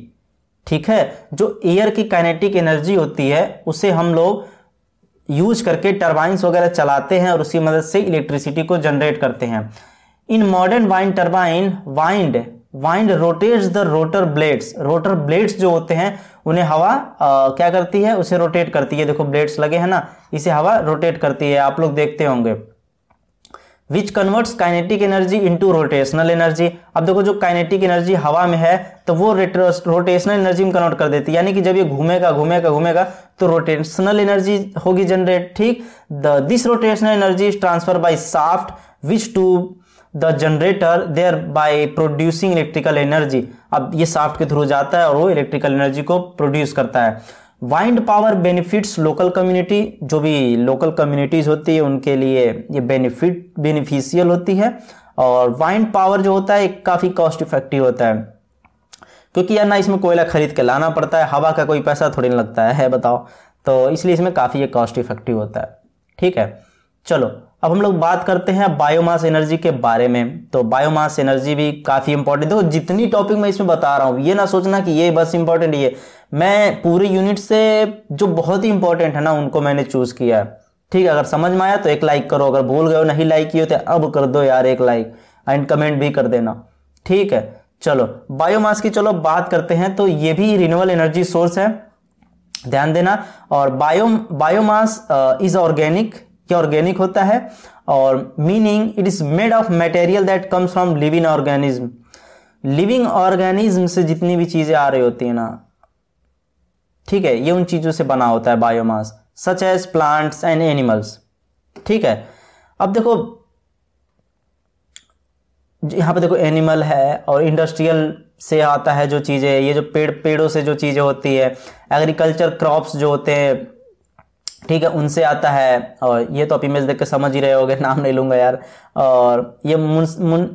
ठीक है जो एयर की काइनेटिक एनर्जी होती है उसे हम लोग यूज करके टर्बाइंस वगैरह चलाते हैं और उसकी मदद से इलेक्ट्रिसिटी को जनरेट करते हैं in modern wind turbine wind wind rotates the rotor blades rotor blades जो होते हैं उन्हें हवा आ, क्या करती है उसे रोटेट करती है देखो ब्लेड्स लगे हैं ना इसे हवा रोटेट करती है आप लोग देखते होंगे which converts kinetic energy into rotational energy अब देखो जो काइनेटिक एनर्जी हवा में है तो वो रोटेशनल एनर्जी में कन्वर्ट कर देती है यानी कि जब ये घूमेगा घूमेगा घूमेगा तो रोटेशनल एनर्जी होगी जनरेट ठीक the this rotational energy is transfer by shaft which to the generator thereby producing electrical energy अब ये साफ्ट के थ्रू जाता है और वो इलेक्ट्रिकल एनर्जी को प्रोड्यूस करता है wind power benefits local community जो भी लोकल कम्युनिटीज होती है उनके लिए ये बेनिफिट बेनिफिशियल होती है और वाइंड पावर जो होता है काफ़ी कॉस्ट इफेक्टिव होता है क्योंकि यार ना इसमें कोयला खरीद के लाना पड़ता है हवा का कोई पैसा थोड़ी लगता है, है बताओ तो इसलिए इसमें काफ़ी ये कॉस्ट इफेक्टिव होता है ठीक है चलो अब हम लोग बात करते हैं बायोमास एनर्जी के बारे में तो बायोमास एनर्जी भी काफ़ी इंपॉर्टेंट देखो जितनी टॉपिक मैं इसमें बता रहा हूं ये ना सोचना कि ये बस इंपॉर्टेंट ये मैं पूरे यूनिट से जो बहुत ही इंपॉर्टेंट है ना उनको मैंने चूज़ किया है ठीक है अगर समझ में आया तो एक लाइक करो अगर भूल गए हो नहीं लाइक किए तो अब कर दो यार एक लाइक एंड कमेंट भी कर देना ठीक है चलो बायोमास की चलो बात करते हैं तो ये भी रिन्यूअल एनर्जी सोर्स है ध्यान देना और बायो बायोमास इज ऑर्गेनिक क्या ऑर्गेनिक होता है और meaning it is made of material that comes from living organism living organism से जितनी भी चीज़ें आ रही होती है ना ठीक है ये उन चीज़ों से बना होता है biomass such as plants and animals ठीक है अब देखो यहां पे देखो एनिमल है और इंडस्ट्रियल से आता है जो चीज़ें ये जो पेड़ पेड़ों से जो चीज़ें होती है एग्रीकल्चर क्रॉप्स जो होते हैं ठीक है उनसे आता है और ये तो आप इमेज देख के समझ ही रहे होगे नाम नहीं लूँगा यार और ये मुन,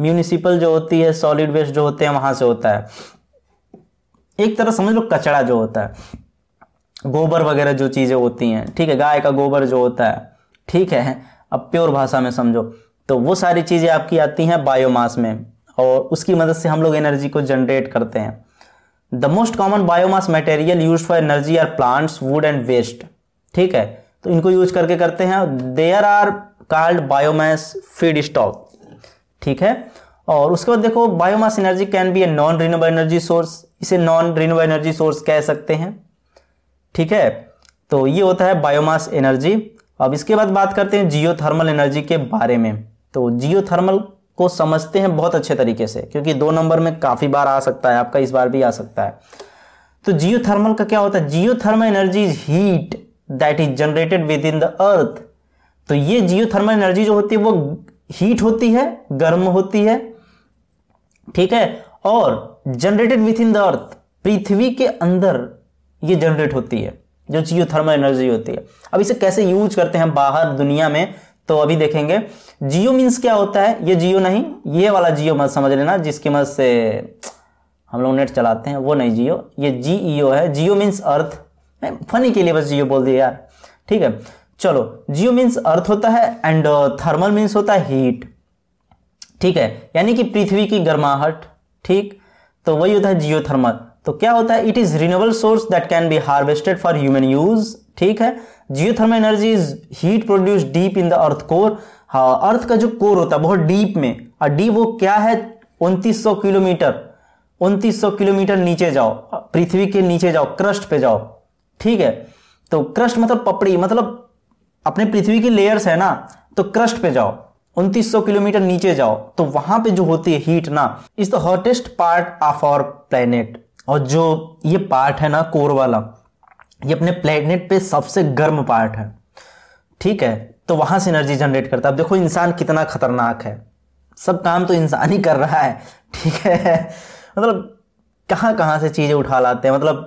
म्यूनिसिपल जो होती है सॉलिड वेस्ट जो होते हैं वहाँ से होता है एक तरह समझ लो कचड़ा जो होता है गोबर वगैरह जो चीज़ें होती हैं ठीक है गाय का गोबर जो होता है ठीक है अब प्योर भाषा में समझो तो वो सारी चीज़ें आपकी आती हैं बायोमास में और उसकी मदद से हम लोग एनर्जी को जनरेट करते हैं the most common biomass material use for energy are plants wood and waste ठीक है तो इनको यूज करके करते हैं there are card biomass feedstock ठीक है और उसके बाद देखो biomass energy can be a non renewable energy source इसे नॉन रिन्यूबल एनर्जी सोर्स कह सकते हैं ठीक है तो ये होता है बायोमास एनर्जी अब इसके बाद बात करते हैं जियो थर्मल एनर्जी के बारे में तो जियो थर्मल को समझते हैं बहुत अच्छे तरीके से क्योंकि दो नंबर में काफ़ी बार आ सकता है आपका इस बार भी आ सकता है तो जियो थर्मल का क्या होता है geothermal energy is heat that is generated within the earth तो ये जियोथर्मल एनर्जी जो होती है वो हीट होती है गर्म होती है ठीक है और generated within the earth पृथ्वी के अंदर ये जनरेट होती है जो जियोथर्मल एनर्जी होती है अब इसे कैसे यूज करते हैं बाहर दुनिया में तो अभी देखेंगे जियो मीन्स क्या होता है ये जियो नहीं ये वाला जियो मत समझ लेना जिसकी मदद से हम लोग नेट चलाते हैं वो नहीं जियो ये जी ईओ e है जियो मीन्स अर्थ फनी के लिए बस जियो बोल दिया यार ठीक है चलो जियो मीन्स अर्थ होता है एंड थर्मल मीन्स होता है हीट ठीक है यानी कि पृथ्वी की गर्माहट ठीक तो वही होता है जियो थर्मल तो क्या होता है it is renewable source that can be harvested for human use ठीक है geothermal energy is heat produce deep in the earth core हाँ अर्थ का जो कोर होता है बहुत डीप में और डीप वो क्या है सौ किलोमीटर सौ किलोमीटर नीचे जाओ पृथ्वी के नीचे जाओ क्रस्ट पे जाओ ठीक है तो क्रस्ट मतलब पपड़ी मतलब अपने पृथ्वी की लेयर्स है ना तो क्रस्ट पे जाओ 2900 किलोमीटर नीचे जाओ तो वहां पे जो होती है हीट ना is the hottest part of our planet और जो ये पार्ट है ना कोर वाला ये अपने प्लेनेट पे सबसे गर्म पार्ट है ठीक है तो वहां से एनर्जी जनरेट करता है अब देखो इंसान कितना खतरनाक है सब काम तो इंसान ही कर रहा है ठीक है मतलब कहां कहां से चीज़ें उठा लाते हैं मतलब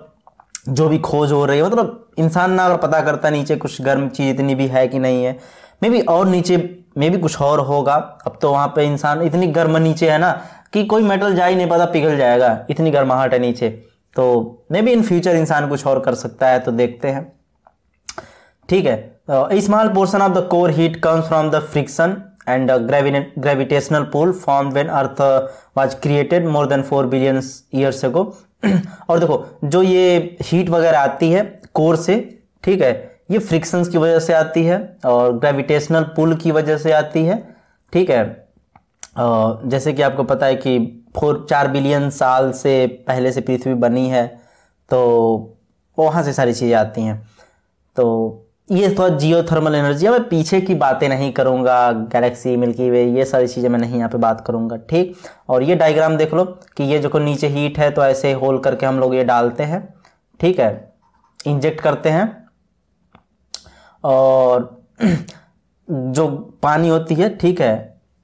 जो भी खोज हो रही है मतलब इंसान ना अगर पता करता नीचे कुछ गर्म चीज़ इतनी भी है कि नहीं है मे बी और नीचे मे भी कुछ और होगा अब तो वहाँ पे इंसान इतनी गर्म नीचे है ना कि कोई मेटल जा ही नहीं पाता पिघल जाएगा इतनी गर्माहट है नीचे तो मे बी इन फ्यूचर इंसान कुछ और कर सकता है तो देखते हैं ठीक है a small portion of the core heat comes from the friction and gravitational pull form when Earth was created more than four billion years ago और देखो जो ये हीट वगैरह आती है कोर से ठीक है ये फ्रिक्शंस की वजह से आती है और ग्रेविटेशनल पुल की वजह से आती है ठीक है और जैसे कि आपको पता है कि फोर चार बिलियन साल से पहले से पृथ्वी बनी है तो वहाँ से सारी चीज़ें आती हैं तो ये थोड़ा तो जियो थर्मल एनर्जी है मैं पीछे की बातें नहीं करूँगा गैलेक्सी मिल्की वे ये सारी चीज़ें मैं नहीं यहाँ पे बात करूँगा ठीक और ये डायग्राम देख लो कि ये जो नीचे हीट है तो ऐसे होल करके हम लोग ये डालते हैं ठीक है इंजेक्ट करते हैं और जो पानी होती है ठीक है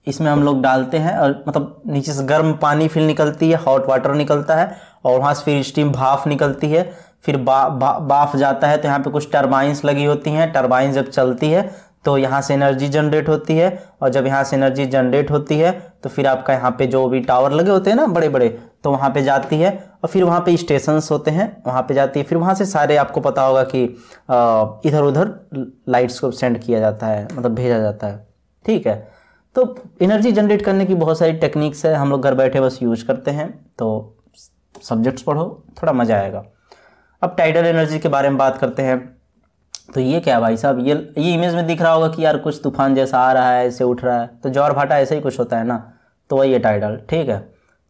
इसमें हम लोग डालते हैं और मतलब नीचे से गर्म पानी फिर निकलती है हॉट वाटर निकलता है और वहाँ से फिर स्टीम भाफ निकलती है फिर बा, बा, बाफ जाता है तो यहाँ पे कुछ टर्बाइंस लगी होती हैं टर्बाइन जब चलती है तो यहाँ से एनर्जी जनरेट होती है और जब यहाँ से एनर्जी जनरेट होती है तो फिर आपका यहाँ पे जो भी टावर लगे होते हैं ना बड़े बड़े तो वहाँ पे जाती है और फिर वहाँ पे स्टेशन होते हैं वहाँ पे जाती है फिर वहाँ से सारे आपको पता होगा कि इधर उधर लाइट्स को सेंड किया जाता है मतलब भेजा जाता है ठीक है तो एनर्जी जनरेट करने की बहुत सारी टेक्निक्स है हम लोग घर बैठे बस यूज करते हैं तो सब्जेक्ट्स पढ़ो थोड़ा मज़ा आएगा अब टाइडल एनर्जी के बारे में बात करते हैं तो ये क्या भाई साहब ये ये इमेज में दिख रहा होगा कि यार कुछ तूफान जैसा आ रहा है ऐसे उठ रहा है तो जौर भाटा ऐसा ही कुछ होता है ना तो वही है टाइडल ठीक है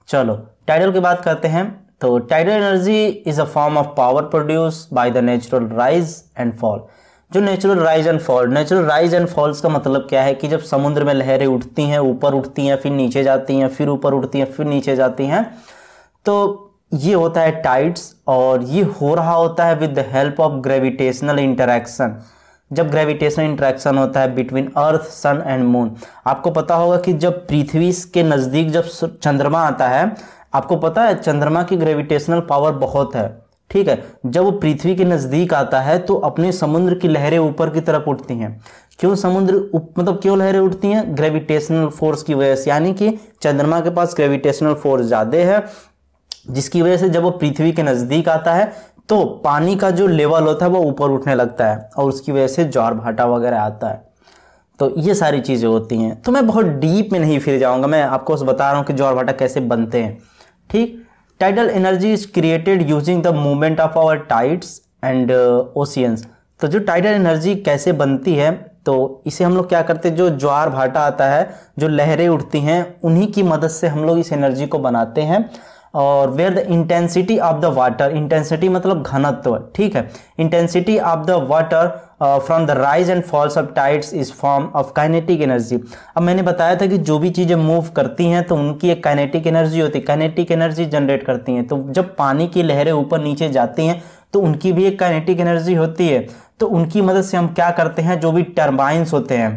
चलो टाइडल की बात करते हैं तो tidal energy is a form of power produce by the natural rise and fall जो natural rise and fall natural rise and falls का मतलब क्या है कि जब समुद्र में लहरें उठती हैं ऊपर उठती हैं फिर नीचे जाती हैं फिर ऊपर उठती हैं फिर नीचे जाती हैं तो ये होता है टाइड्स और ये हो रहा होता है with the help of gravitational interaction जब ग्रेविटेशनल इंटरेक्शन होता है between Earth sun and moon आपको पता होगा कि जब पृथ्वी के नज़दीक जब चंद्रमा आता है आपको पता है चंद्रमा की ग्रेविटेशनल पावर बहुत है ठीक है जब वो पृथ्वी के नज़दीक आता है तो अपने समुद्र की लहरें ऊपर की तरफ उठती हैं क्यों समुद्र मतलब क्यों लहरें उठती हैं ग्रेविटेशनल फोर्स की वजह से यानी कि चंद्रमा के पास ग्रेविटेशनल फोर्स ज़्यादा है जिसकी वजह से जब वो पृथ्वी के नज़दीक आता है तो पानी का जो लेवल होता है वो ऊपर उठने लगता है और उसकी वजह से ज्वार भाटा वगैरह आता है तो ये सारी चीज़ें होती हैं तो मैं बहुत डीप में नहीं फिर जाऊंगा मैं आपको बता रहा हूँ कि ज्वार भाटा कैसे बनते हैं ठीक tidal energy is created using the movement of our tides and oceans तो जो टाइडल एनर्जी कैसे बनती है तो इसे हम लोग क्या करते हैं जो ज्वार भाटा आता है जो लहरें उठती हैं उन्हीं की मदद से हम लोग इस एनर्जी को बनाते हैं और where the intensity of the water intensity मतलब घनत्व ठीक है intensity of the water from the rise and falls of tides is form of kinetic energy अब मैंने बताया था कि जो भी चीज़ें मूव करती हैं तो उनकी एक काइनेटिक एनर्जी होती है काइनेटिक एनर्जी जनरेट करती हैं तो जब पानी की लहरें ऊपर नीचे जाती हैं तो उनकी भी एक काइनेटिक एनर्जी होती है तो उनकी मदद से हम क्या करते हैं जो भी टर्बाइंस होते हैं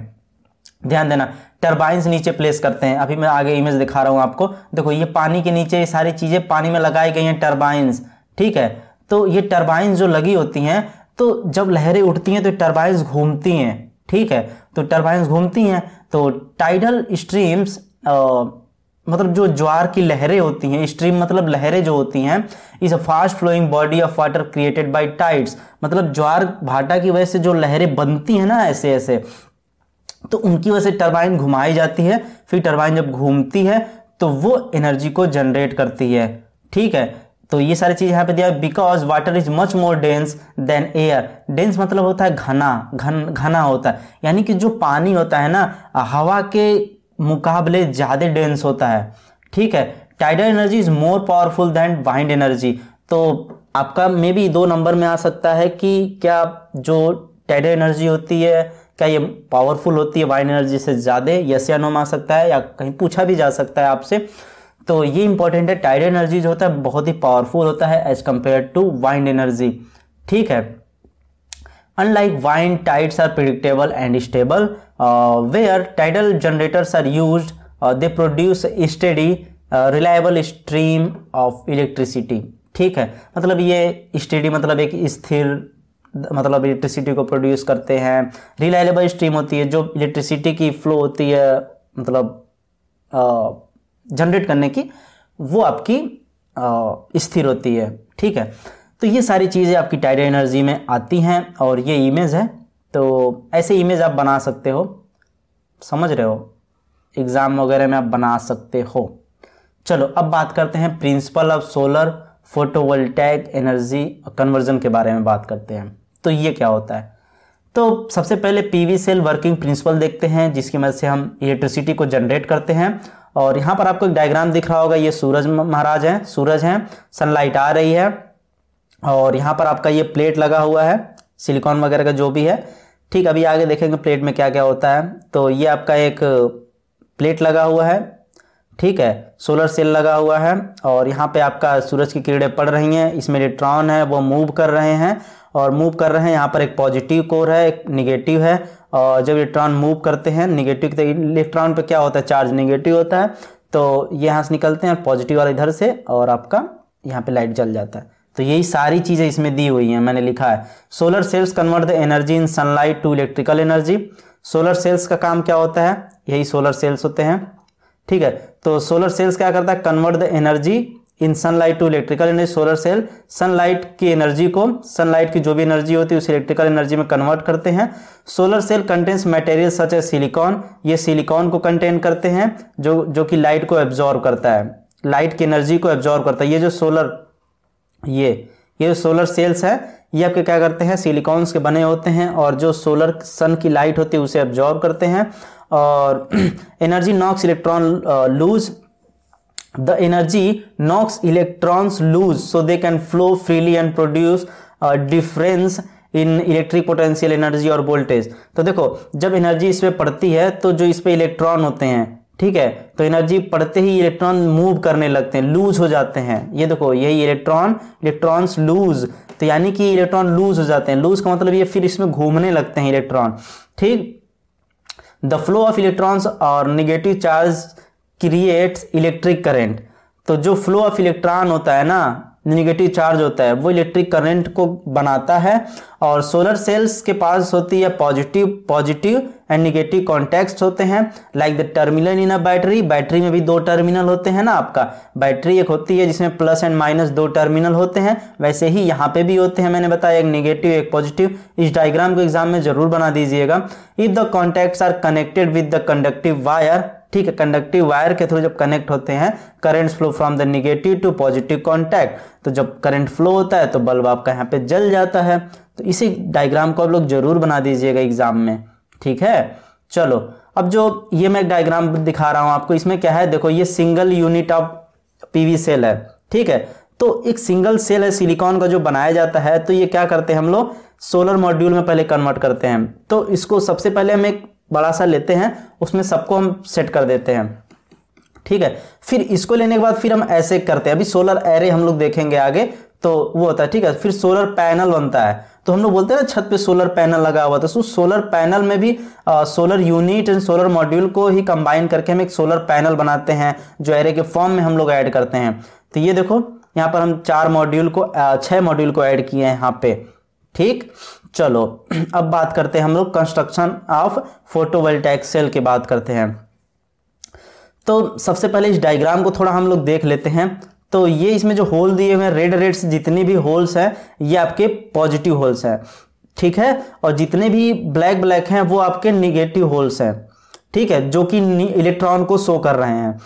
ध्यान देना टर्बाइंस नीचे प्लेस करते हैं अभी मैं आगे इमेज दिखा रहा हूँ आपको देखो ये पानी के नीचे ये सारी चीज़ें पानी में लगाई गई हैं टर्बाइंस ठीक है तो ये टर्बाइन जो लगी होती हैं तो जब लहरें उठती हैं तो टर्बाइंस घूमती हैं ठीक है तो टर्बाइंस घूमती हैं तो टाइडल स्ट्रीम्स मतलब जो ज्वार की लहरें होती हैं स्ट्रीम मतलब लहरें जो होती हैं is a fast flowing body of water created by tides मतलब ज्वार भाटा की वजह से जो लहरें बनती हैं ना ऐसे ऐसे तो उनकी वजह से टर्बाइन घुमाई जाती है फिर टर्बाइन जब घूमती है तो वो एनर्जी को जनरेट करती है ठीक है तो ये सारी चीज़ यहाँ पे दिया because water is much more dense than air dense मतलब होता है घना घन घना होता है यानी कि जो पानी होता है ना हवा के मुकाबले ज़्यादा डेंस होता है ठीक है tidal energy is more powerful than wind energy तो आपका मे बी दो नंबर में आ सकता है कि क्या जो टाइडल एनर्जी होती है क्या ये पावरफुल होती है वाइंड एनर्जी से ज़्यादा यस या नो में आ सकता है या कहीं पूछा भी जा सकता है आपसे तो ये इंपॉर्टेंट है टाइड एनर्जी जो होता है बहुत ही पावरफुल होता है as compare to wind energy ठीक है unlike wind tides are predictable and stable where tidal generators are use they produce they reliable stream of electricity ठीक है मतलब ये स्टेडी मतलब एक स्थिर मतलब इलेक्ट्रिसिटी को प्रोड्यूस करते हैं रिलायबल स्ट्रीम होती है जो इलेक्ट्रिसिटी की फ्लो होती है मतलब uh, जनरेट करने की वो आपकी स्थिर होती है ठीक है तो ये सारी चीज़ें आपकी टाइडल एनर्जी में आती हैं और ये इमेज है तो ऐसे इमेज आप बना सकते हो समझ रहे हो एग्ज़ाम वगैरह में आप बना सकते हो चलो अब बात करते हैं principle of solar photovoltaic energy conversion के बारे में बात करते हैं तो ये क्या होता है तो सबसे पहले पीवी सेल वर्किंग प्रिंसिपल देखते हैं जिसकी मदद से हम इलेक्ट्रिसिटी को जनरेट करते हैं और यहाँ पर आपको एक डायग्राम दिख रहा होगा ये सूरज महाराज हैं सूरज हैं सनलाइट आ रही है और यहाँ पर आपका ये प्लेट लगा हुआ है सिलिकॉन वगैरह का जो भी है ठीक अभी आगे देखेंगे प्लेट में क्या क्या होता है तो ये आपका एक प्लेट लगा हुआ है ठीक है सोलर सेल लगा हुआ है और यहाँ पे आपका सूरज की किरणें पड़ रही हैं इसमें इलेक्ट्रॉन है वो मूव कर रहे हैं और मूव कर रहे हैं यहाँ पर एक पॉजिटिव कोर है एक निगेटिव है जब इलेक्ट्रॉन मूव करते हैं निगेटिव तो इलेक्ट्रॉन पर क्या होता है चार्ज निगेटिव होता है तो ये यहाँ से निकलते हैं पॉजिटिव वाले इधर से और आपका यहाँ पे लाइट जल जाता है तो यही सारी चीज़ें इसमें दी हुई हैं मैंने लिखा है solar cells convert the energy in sunlight to electrical energy solar cells का काम क्या होता है यही सोलर सेल्स होते हैं ठीक है तो सोलर सेल्स क्या करता है convert the energy in sunlight to electrical energy solar cell sunlight की एनर्जी को सनलाइट की जो भी एनर्जी होती है उसे इलेक्ट्रिकल एनर्जी में कन्वर्ट करते हैं solar cell contains material such है सिलिकॉन ये सिलिकॉन को कंटेन करते हैं जो जो कि लाइट को एब्जॉर्व करता है लाइट की एनर्जी को एब्जॉर्व करता है ये जो सोलर ये ये जो सोलर सेल्स है ये आपके क्या करते हैं सिलिकॉन्स के बने होते हैं और जो सोलर सन की लाइट होती है उसे एब्जॉर्व करते हैं और energy knocks electron loose the energy knocks electrons loose so they can flow freely and produce difference in electric potential energy और वोल्टेज तो देखो जब एनर्जी इसमें पड़ती है तो जो इस पर इलेक्ट्रॉन होते हैं ठीक है तो एनर्जी पड़ते ही इलेक्ट्रॉन मूव करने लगते हैं लूज हो जाते हैं ये देखो यही इलेक्ट्रॉन इलेक्ट्रॉन्स लूज तो यानी कि इलेक्ट्रॉन लूज हो जाते हैं लूज का मतलब ये फिर इसमें घूमने लगते हैं इलेक्ट्रॉन ठीक द फ्लो ऑफ इलेक्ट्रॉन्स और negative charge creates electric current तो जो फ्लो ऑफ इलेक्ट्रॉन होता है ना निगेटिव चार्ज होता है वो इलेक्ट्रिक करंट को बनाता है और सोलर सेल्स के पास होती है positive positive and negative contact होते हैं like the terminal in a battery battery में भी दो टर्मिनल होते हैं ना आपका बैटरी एक होती है जिसमें प्लस एंड माइनस दो टर्मिनल होते हैं वैसे ही यहाँ पे भी होते हैं मैंने बताया एक निगेटिव एक पॉजिटिव इस डायग्राम को एग्जाम में जरूर बना दीजिएगा if the contacts are connected with the conductive wire ठीक है कंडक्टिव वायर के थ्रू जब कनेक्ट होते हैं current flow from the negative to positive contact तो जब करंट फ्लो होता है तो बल्ब आपका यहाँ पे जल जाता है तो इसी डायग्राम को आप लोग जरूर बना दीजिएगा एग्जाम में ठीक है चलो अब जो ये मैं डायग्राम दिखा रहा हूं आपको इसमें क्या है देखो ये single unit of PV cell है ठीक है तो एक सिंगल सेल है सिलिकॉन का जो बनाया जाता है तो ये क्या करते हैं हम लोग सोलर मॉड्यूल में पहले कन्वर्ट करते हैं तो इसको सबसे पहले हम एक बड़ा सा लेते हैं उसमें सबको हम सेट कर देते हैं ठीक है फिर इसको लेने के बाद फिर हम ऐसे करते हैं अभी सोलर एरे हम लोग देखेंगे आगे तो वो होता है ठीक है फिर सोलर पैनल बनता है तो हम लोग बोलते हैं ना छत पे सोलर पैनल लगा हुआ था तो सोलर पैनल में भी आ, solar unit and solar module को ही कंबाइन करके हम एक सोलर पैनल बनाते हैं जो एरे के फॉर्म में हम लोग ऐड करते हैं तो ये देखो यहाँ पर हम चार मॉड्यूल को छः मॉड्यूल को ऐड किए हैं यहाँ पे ठीक चलो अब बात करते हैं हम लोग कंस्ट्रक्शन ऑफ फोटोवोल्टैक सेल की बात करते हैं तो सबसे पहले इस डायग्राम को थोड़ा हम लोग देख लेते हैं तो ये इसमें जो होल दिए हुए हैं रेड से जितनी भी होल्स हैं ये आपके पॉजिटिव होल्स हैं ठीक है और जितने भी ब्लैक ब्लैक हैं वो आपके निगेटिव होल्स हैं ठीक है जो कि इलेक्ट्रॉन को शो कर रहे हैं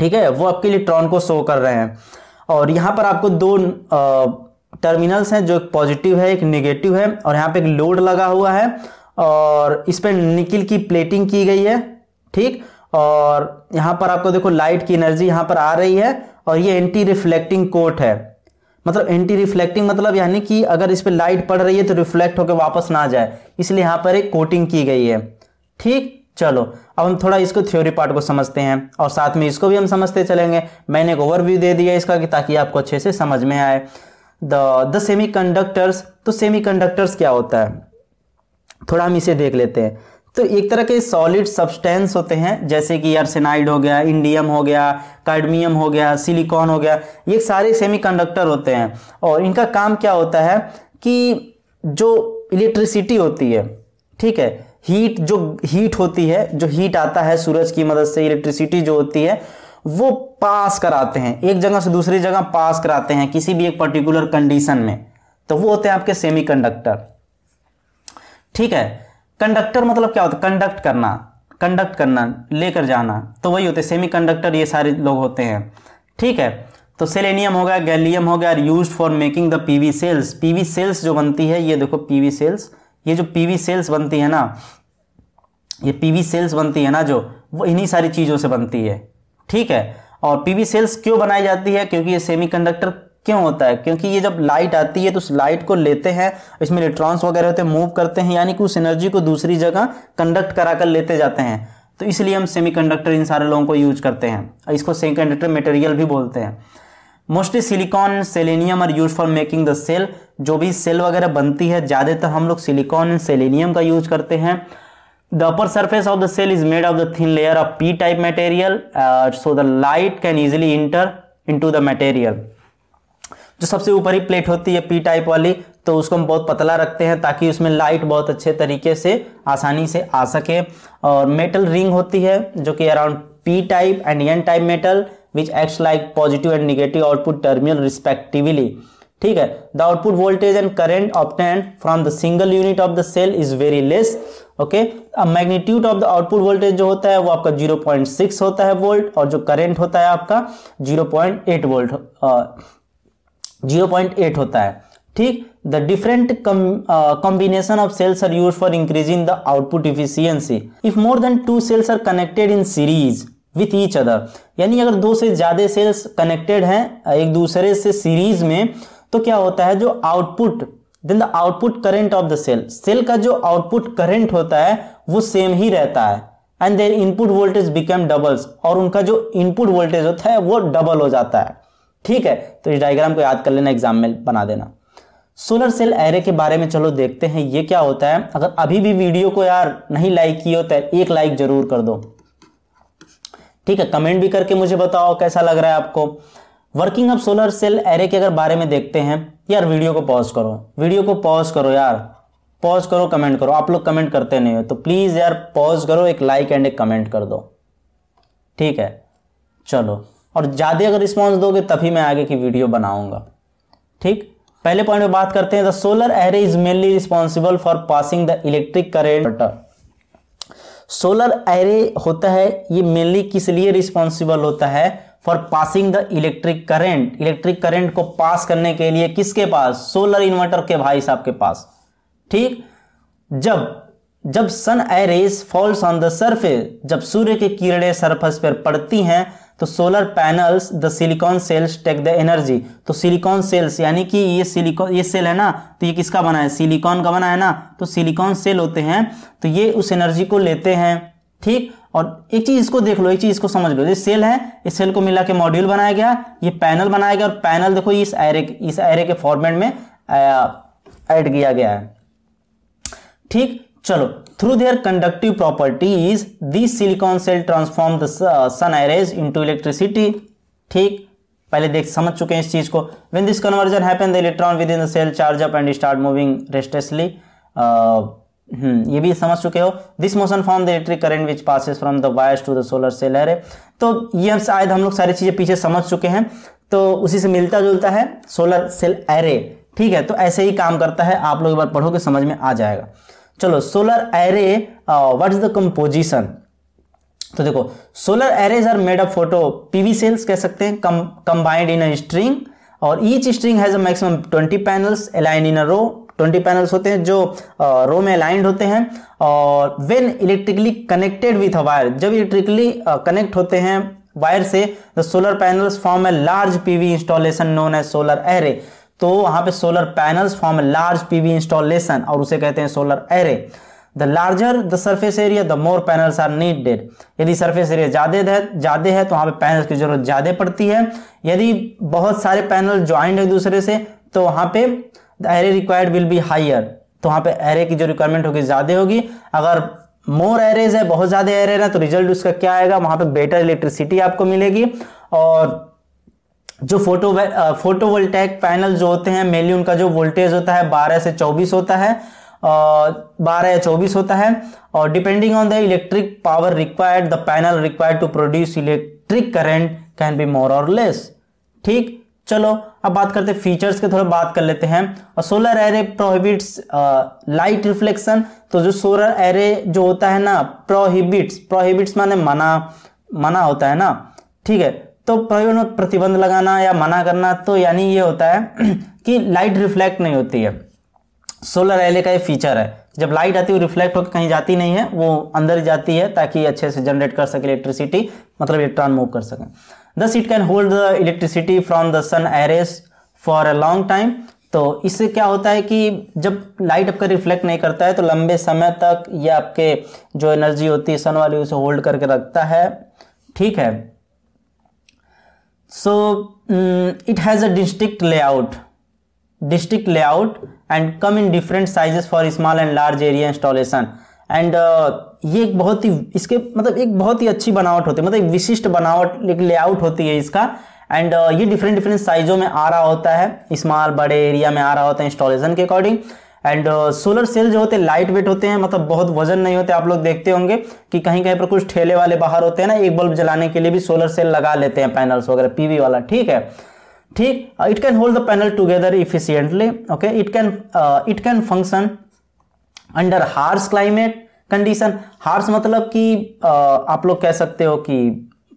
ठीक है वो आपके इलेक्ट्रॉन को शो कर रहे हैं और यहाँ पर आपको दो आ, टर्मिनल्स हैं जो एक पॉजिटिव है एक नेगेटिव है और यहाँ पे एक लोड लगा हुआ है और इस पर निकिल की प्लेटिंग की गई है ठीक और यहाँ पर आपको देखो लाइट की एनर्जी यहाँ पर आ रही है और ये एंटी रिफ्लेक्टिंग कोट है मतलब एंटी रिफ्लेक्टिंग मतलब यानी कि अगर इस पर लाइट पड़ रही है तो रिफ्लेक्ट होकर वापस ना जाए इसलिए यहाँ पर एक कोटिंग की गई है ठीक चलो अब हम थोड़ा इसको थ्योरी पार्ट को समझते हैं और साथ में इसको भी हम समझते चलेंगे मैंने एक ओवरव्यू दे दिया इसका कि ताकि आपको अच्छे से समझ में आए द द कंडक्टर्स तो सेमी कंडक्टर्स क्या होता है थोड़ा हम इसे देख लेते हैं तो एक तरह के सॉलिड सब्सटेंस होते हैं जैसे कि अर्सेनाइड हो गया इंडियम हो गया कार्डमियम हो गया सिलिकॉन हो गया ये सारे सेमीकंडक्टर होते हैं और इनका काम क्या होता है कि जो इलेक्ट्रिसिटी होती है ठीक है हीट जो हीट होती है जो हीट आता है सूरज की मदद से इलेक्ट्रिसिटी जो होती है वो पास कराते हैं एक जगह से दूसरी जगह पास कराते हैं किसी भी एक पर्टिकुलर कंडीशन में तो वो होते हैं आपके सेमीकंडक्टर ठीक है कंडक्टर मतलब क्या होता है कंडक्ट करना कंडक्ट करना लेकर जाना तो वही होते हैं सेमीकंडक्टर ये सारे लोग होते हैं ठीक है तो सेलेनियम हो गया गैलियम हो गया use for making the PV cells PV cells जो बनती है ये देखो पीवी सेल्स ये जो पीवी सेल्स बनती है ना ये पीवी सेल्स बनती है ना जो वो इन्हीं सारी चीज़ों से बनती है ठीक है और पीवी सेल्स क्यों बनाई जाती है क्योंकि ये सेमीकंडक्टर क्यों होता है क्योंकि ये जब लाइट आती है तो उस लाइट को लेते हैं इसमें इलेक्ट्रॉन्स वगैरह होते हैं मूव करते हैं यानी कि उस एनर्जी को दूसरी जगह कंडक्ट करा कर लेते जाते हैं तो इसलिए हम सेमीकंडक्टर इन सारे लोगों को यूज करते हैं इसको सेमीकंडक्टर मटेरियल भी बोलते हैं mostly silicon selenium are use for making the cell जो भी सेल वगैरह बनती है ज़्यादातर हम लोग सिलिकॉन एंड सेलेनियम का यूज करते हैं the upper surface of the cell is made of the thin layer of P type material so the light can can enter into the material जो सबसे ऊपरी प्लेट होती है P type वाली तो उसको हम बहुत पतला रखते हैं ताकि उसमें लाइट बहुत अच्छे तरीके से आसानी से आ सके और मेटल रिंग होती है जो कि around P type and N type metal which act like positive and negative output terminal respectively ठीक है the output voltage and current obtained from the single unit of the cell is very less okay अब magnitude of the output voltage जो होता है वो आपका 0.6 होता है वोल्ट और जो करंट होता है आपका 0.8 वोल्ट uh, 0.8 होता है ठीक the different combination of cells are use for increasing the output efficiency if more than two cells are connected in series with each other यानी अगर दो से ज्यादा सेल्स कनेक्टेड हैं एक दूसरे से सीरीज में तो क्या होता है जो output then the output current of the cell cell का जो आउटपुट करेंट होता है वो सेम ही रहता है and their input voltage become doubles और उनका जो इनपुट वोल्टेज होता है वो डबल हो जाता है ठीक है तो इस डायग्राम को याद कर लेना एग्जाम में बना देना सोलर सेल एरे के बारे में चलो देखते हैं ये क्या होता है अगर अभी भी वीडियो को यार नहीं लाइक किया होता तो है एक लाइक जरूर कर दो ठीक है कमेंट भी करके मुझे बताओ कैसा लग रहा है आपको working of solar cell array के अगर बारे में देखते हैं यार वीडियो को पॉज करो वीडियो को पॉज करो यार पॉज करो कमेंट करो आप लोग कमेंट करते नहीं हो तो प्लीज़ यार पॉज करो एक लाइक एंड एक कमेंट कर दो ठीक है चलो और ज़्यादा अगर रिस्पॉन्स दोगे तभी मैं आगे की वीडियो बनाऊंगा ठीक पहले पॉइंट में बात करते हैं the solar array is mainly responsible for passing the electric current solar array होता है ये मेनली किस लिए रिस्पॉन्सिबल होता है for passing the electric current electric current को पास करने के लिए किसके पास सोलर इन्वर्टर के भाई साहब के पास ठीक जब जब sun rays falls on the surface जब सूर्य की किरणें सरफेस पर पड़ती हैं तो solar panels the silicon cells take the energy तो सिलिकॉन सेल्स यानी कि ये सिलिकॉन ये सेल है ना तो ये किसका बना है सिलिकॉन का बना है ना तो सिलिकॉन सेल होते हैं तो ये उस एनर्जी को लेते हैं ठीक और एक चीज इसको देख लो एक चीज इसको समझ लो ये सेल है इस सेल को मिला के मॉड्यूल बनाया गया ये पैनल बनाया गया और पैनल देखो इस एरे इस एरे के फॉर्मेट में ऐड किया गया है ठीक चलो through their conductive properties this silicon cell transform the sun rays into electricity ठीक पहले देख समझ चुके हैं इस चीज को when this conversion happen the electron within the cell charge up and start moving restlessly hmm, ये भी समझ चुके हो this motion form the electric current which passes from the wires to the solar cell है तो ये शायद हम लोग सारी चीज़ें पीछे समझ चुके हैं तो उसी से मिलता जुलता है सोलर सेल एरे ठीक है तो ऐसे ही काम करता है आप लोग एक बार पढ़ोगे समझ में आ जाएगा चलो solar array what is the composition तो देखो solar arrays are made up photo PV cells कह सकते हैं कंबाइंड इन अ स्ट्रिंग और each string has a maximum 20 panels align in a row twenty panels होते हैं जो रो में अलाइंड होते हैं और when electrically connected with a wire जब इलेक्ट्रिकली कनेक्ट होते हैं वायर से the solar panels form a large PV installation known है सोलर एरे तो, तो वहां पे solar panels form a large PV installation और उसे कहते हैं solar array the larger the surface area the more panels are needed यदि सर्फेस एरिया ज्यादा है ज्यादा है तो वहां पे पैनल्स की जरूरत ज्यादा पड़ती है यदि बहुत सारे पैनल ज्वाइंट है दूसरे से तो वहां पे the array required will be higher तो वहाँ पे एरे की जो रिक्वायरमेंट होगी ज़्यादा होगी अगर मोर एरेज है बहुत ज़्यादा एरे ना तो रिजल्ट उसका क्या आएगा वहाँ पे बेटर इलेक्ट्रिसिटी आपको मिलेगी और जो फोटो फोटो वोल्टेक पैनल जो होते हैं मेनली उनका जो वोल्टेज होता है 12 से 24 होता है बारह या चौबीस होता है और depending on the electric power required the panel required to produce electric current can be more और लेस ठीक चलो अब बात करते हैं फीचर्स के थोड़ा बात कर लेते हैं और solar array prohibits light reflection तो जो सोलर एरे जो होता है ना प्रोहिबिट्स प्रोहिबिट्स माने मना मना होता है ना ठीक है तो प्रोहिबिट प्रतिबंध लगाना या मना करना तो यानी ये होता है कि लाइट रिफ्लेक्ट नहीं होती है सोलर एरे का ये फीचर है जब लाइट आती है वो रिफ्लेक्ट होकर कहीं जाती नहीं है वो अंदर जाती है ताकि अच्छे से जनरेट कर सके इलेक्ट्रिसिटी मतलब इलेक्ट्रॉन मूव कर सकें thus it can hold the electricity from the sun rays for a long time तो इससे क्या होता है कि जब लाइट आपका रिफ्लेक्ट नहीं करता है तो लंबे समय तक ये आपके जो एनर्जी होती है सन वाली उसे होल्ड करके रखता है ठीक है so it has a distinct layout distinct layout and come in different sizes for small and large area installation and ये एक बहुत ही इसके मतलब एक बहुत ही अच्छी बनावट होती है मतलब एक विशिष्ट बनावट एक लेआउट होती है इसका एंड uh, ये डिफरेंट डिफरेंट साइजों में आ रहा होता है स्मॉल बड़े एरिया में आ रहा होता है इंस्टॉलेशन के अकॉर्डिंग एंड सोलर सेल जो होते हैं लाइट वेट होते हैं मतलब बहुत वजन नहीं होते आप लोग देखते होंगे कि कहीं कहीं पर कुछ ठेले वाले बाहर होते हैं ना एक बल्ब जलाने के लिए भी सोलर सेल लगा लेते हैं पैनल्स वगैरह पीवी वाला ठीक है ठीक it can hold the panel together efficiently okay it can it can function under harsh climate condition harsh मतलब कि आप लोग कह सकते हो कि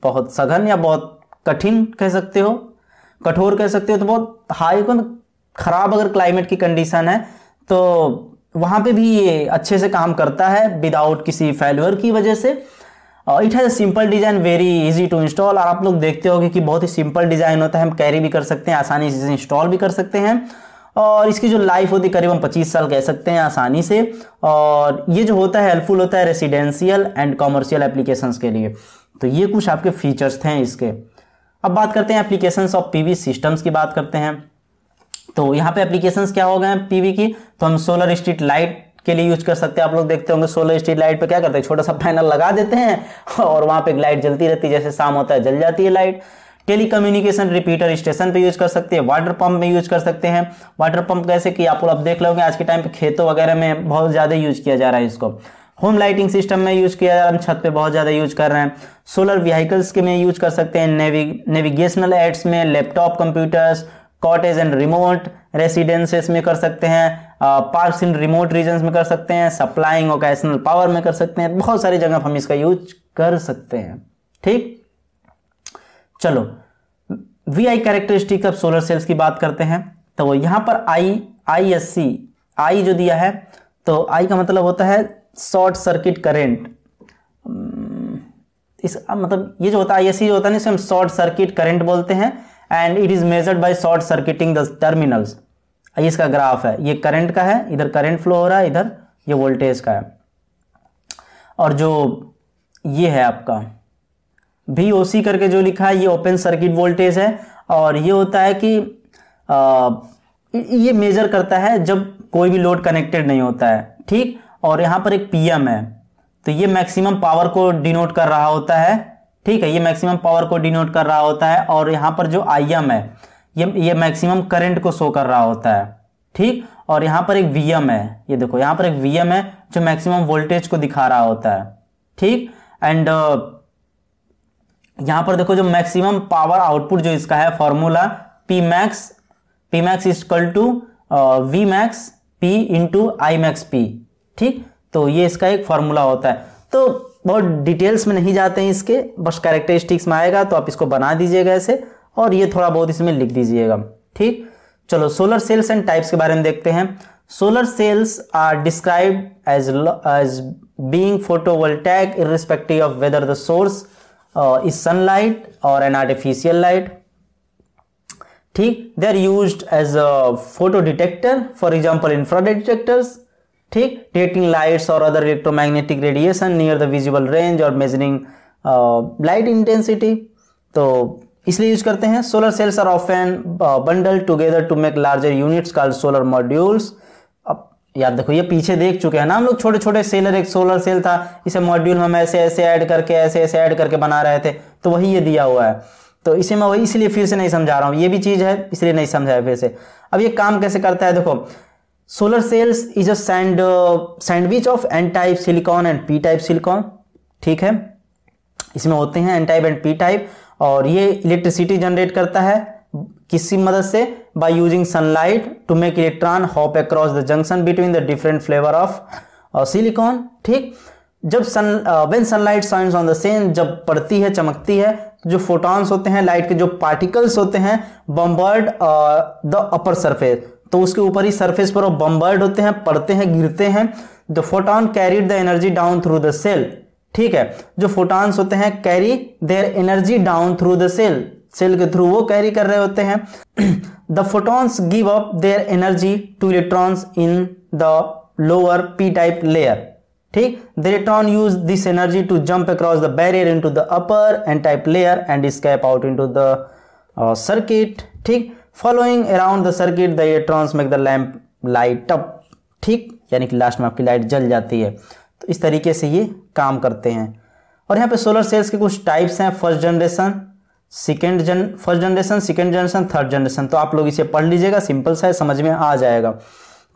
बहुत सघन या बहुत कठिन कह सकते हो कठोर कह सकते हो तो बहुत हाई को खराब अगर क्लाइमेट की कंडीशन है तो वहां पे भी ये अच्छे से काम करता है विदाउट किसी फेलवर की वजह से it has simple design very easy to install और आप लोग देखते होंगे कि बहुत ही सिंपल डिज़ाइन होता है हम कैरी भी कर सकते हैं आसानी से इंस्टॉल भी कर सकते हैं और इसकी जो लाइफ होती है करीबन 25 साल कह सकते हैं आसानी से और ये जो होता है हेल्पफुल होता है रेसिडेंशियल एंड कॉमर्शियल एप्लीकेशंस के लिए तो ये कुछ आपके फीचर्स थे इसके अब बात करते हैं एप्लीकेशंस ऑफ पीवी सिस्टम्स की बात करते हैं तो यहाँ पे एप्लीकेशंस क्या हो गए हैं पीवी की तो हम सोलर स्ट्रीट लाइट के लिए यूज कर सकते हैं आप लोग देखते होंगे सोलर स्ट्रीट लाइट पे क्या करते हैं छोटा सा पैनल लगा देते हैं और वहां पे लाइट जलती रहती है जैसे शाम होता है जल जाती है लाइट टेलीकम्युनिकेशन रिपीटर स्टेशन पे यूज कर सकते हैं वाटर पंप में यूज कर सकते हैं वाटर पंप कैसे कि आप लोग देख लोगे आज के टाइम पे खेतों वगैरह में बहुत ज़्यादा यूज किया जा रहा है इसको होम लाइटिंग सिस्टम में यूज किया जा रहा है हम छत पे बहुत ज़्यादा यूज कर रहे हैं सोलर व्हीकल्स के में यूज कर सकते हैं नेविगेशनल एड्स में laptop computers cottage and remote residences में कर सकते हैं पार्क्स इन रिमोट रीजन में कर सकते हैं सप्लाइंग ओकेशनल पावर में कर सकते हैं बहुत सारी जगह हम इसका यूज कर सकते हैं ठीक चलो V I characteristic of solar cells की बात करते हैं तो वो पर आई आई एस सी आई जो दिया है तो आई का मतलब होता है शॉर्ट सर्किट करेंट इस मतलब ये जो होता है आई एस सी जो होता है ना इसे हम शॉर्ट सर्किट करेंट बोलते हैं and it is measured by short circuiting the terminals I इसका ग्राफ है ये करंट का है इधर करंट फ्लो हो रहा है इधर ये वोल्टेज का है और जो ये है आपका वी ओ सी करके जो लिखा है ये ओपन सर्किट वोल्टेज है और ये होता है कि आ, ये मेजर करता है जब कोई भी लोड कनेक्टेड नहीं होता है ठीक और यहाँ पर एक पीएम है तो ये मैक्सिमम पावर को डिनोट कर रहा होता है ठीक है ये मैक्सिमम पावर को डिनोट कर रहा होता है और यहाँ पर जो आई एम है ये ये मैक्सिमम करंट को शो कर रहा होता है ठीक और यहाँ पर एक वी एम है ये देखो यहाँ पर एक वी एम है जो मैक्सिमम वोल्टेज को दिखा रहा होता है ठीक एंड uh, यहां पर देखो जो मैक्सिमम पावर आउटपुट जो इसका है formula P max P max equal to V max P into I max P ठीक तो ये इसका एक फॉर्मूला होता है तो बहुत डिटेल्स में नहीं जाते हैं इसके बस कैरेक्टरिस्टिक्स में आएगा तो आप इसको बना दीजिएगा ऐसे और ये थोड़ा बहुत इसमें लिख दीजिएगा ठीक चलो सोलर सेल्स एंड टाइप्स के बारे में देखते हैं solar cells are describe as as being photovoltaic respective of whether the source Uh, is sunlight or an artificial light ठीक they are use as a photo detector for example infra detectors ठीक detecting lights और other electromagnetic radiation near the visible range और measuring light intensity तो इसलिए use करते हैं solar cells are often bundle together to make larger units called solar modules याद देखो ये पीछे देख चुके हैं ना हम लोग छोटे छोटे सेलर एक सोलर सेल था इसे मॉड्यूल में हम ऐसे ऐसे ऐड करके ऐसे ऐसे ऐड करके बना रहे थे तो वही ये दिया हुआ है तो इसे मैं वही इसलिए फिर से नहीं समझा रहा हूँ ये भी चीज़ है इसलिए नहीं समझाया फिर से अब ये काम कैसे करता है देखो solar cells is a sand sandwich of N type silicon and P type silicon ठीक है इसमें होते हैं N type and P type और ये इलेक्ट्रिसिटी जनरेट करता है किसी मदद से by using sunlight to make electron hop across the junction between the different flavour of silicon ठीक जब sun when sunlight shines on the cell जब पड़ती है चमकती है जो फोटॉन्स होते हैं लाइट के जो पार्टिकल्स होते हैं बम्बर्ड द अपर सरफेस तो उसके ऊपर ही सरफेस पर वो बम्बर्ड होते हैं पड़ते हैं गिरते हैं the photon carried the energy down through the cell ठीक है जो फोटॉन्स होते हैं carry their energy down through the cell cell के थ्रू वो कैरी कर रहे होते हैं the photons give up their energy to electrons in the lower P type layer ठीक the electron use this energy to jump across the barrier to the upper N type layer and escape out to the circuit ठीक following around the circuit the electrons make the lamp light up ठीक यानी कि last में आपकी light जल जाती है तो इस तरीके से ये काम करते हैं और यहाँ पे सोलर सेल्स के कुछ टाइप्स हैं first generation second gen first generation second generation third generation तो आप लोग इसे पढ़ लीजिएगा सिंपल सा है समझ में आ जाएगा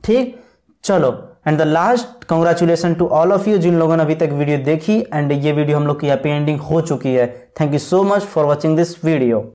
ठीक चलो and the last congratulation to all of you जिन लोगों ने अभी तक वीडियो देखी एंड ये वीडियो हम लोग की हैप्पी एंडिंग हो चुकी है thank you so much for watching this video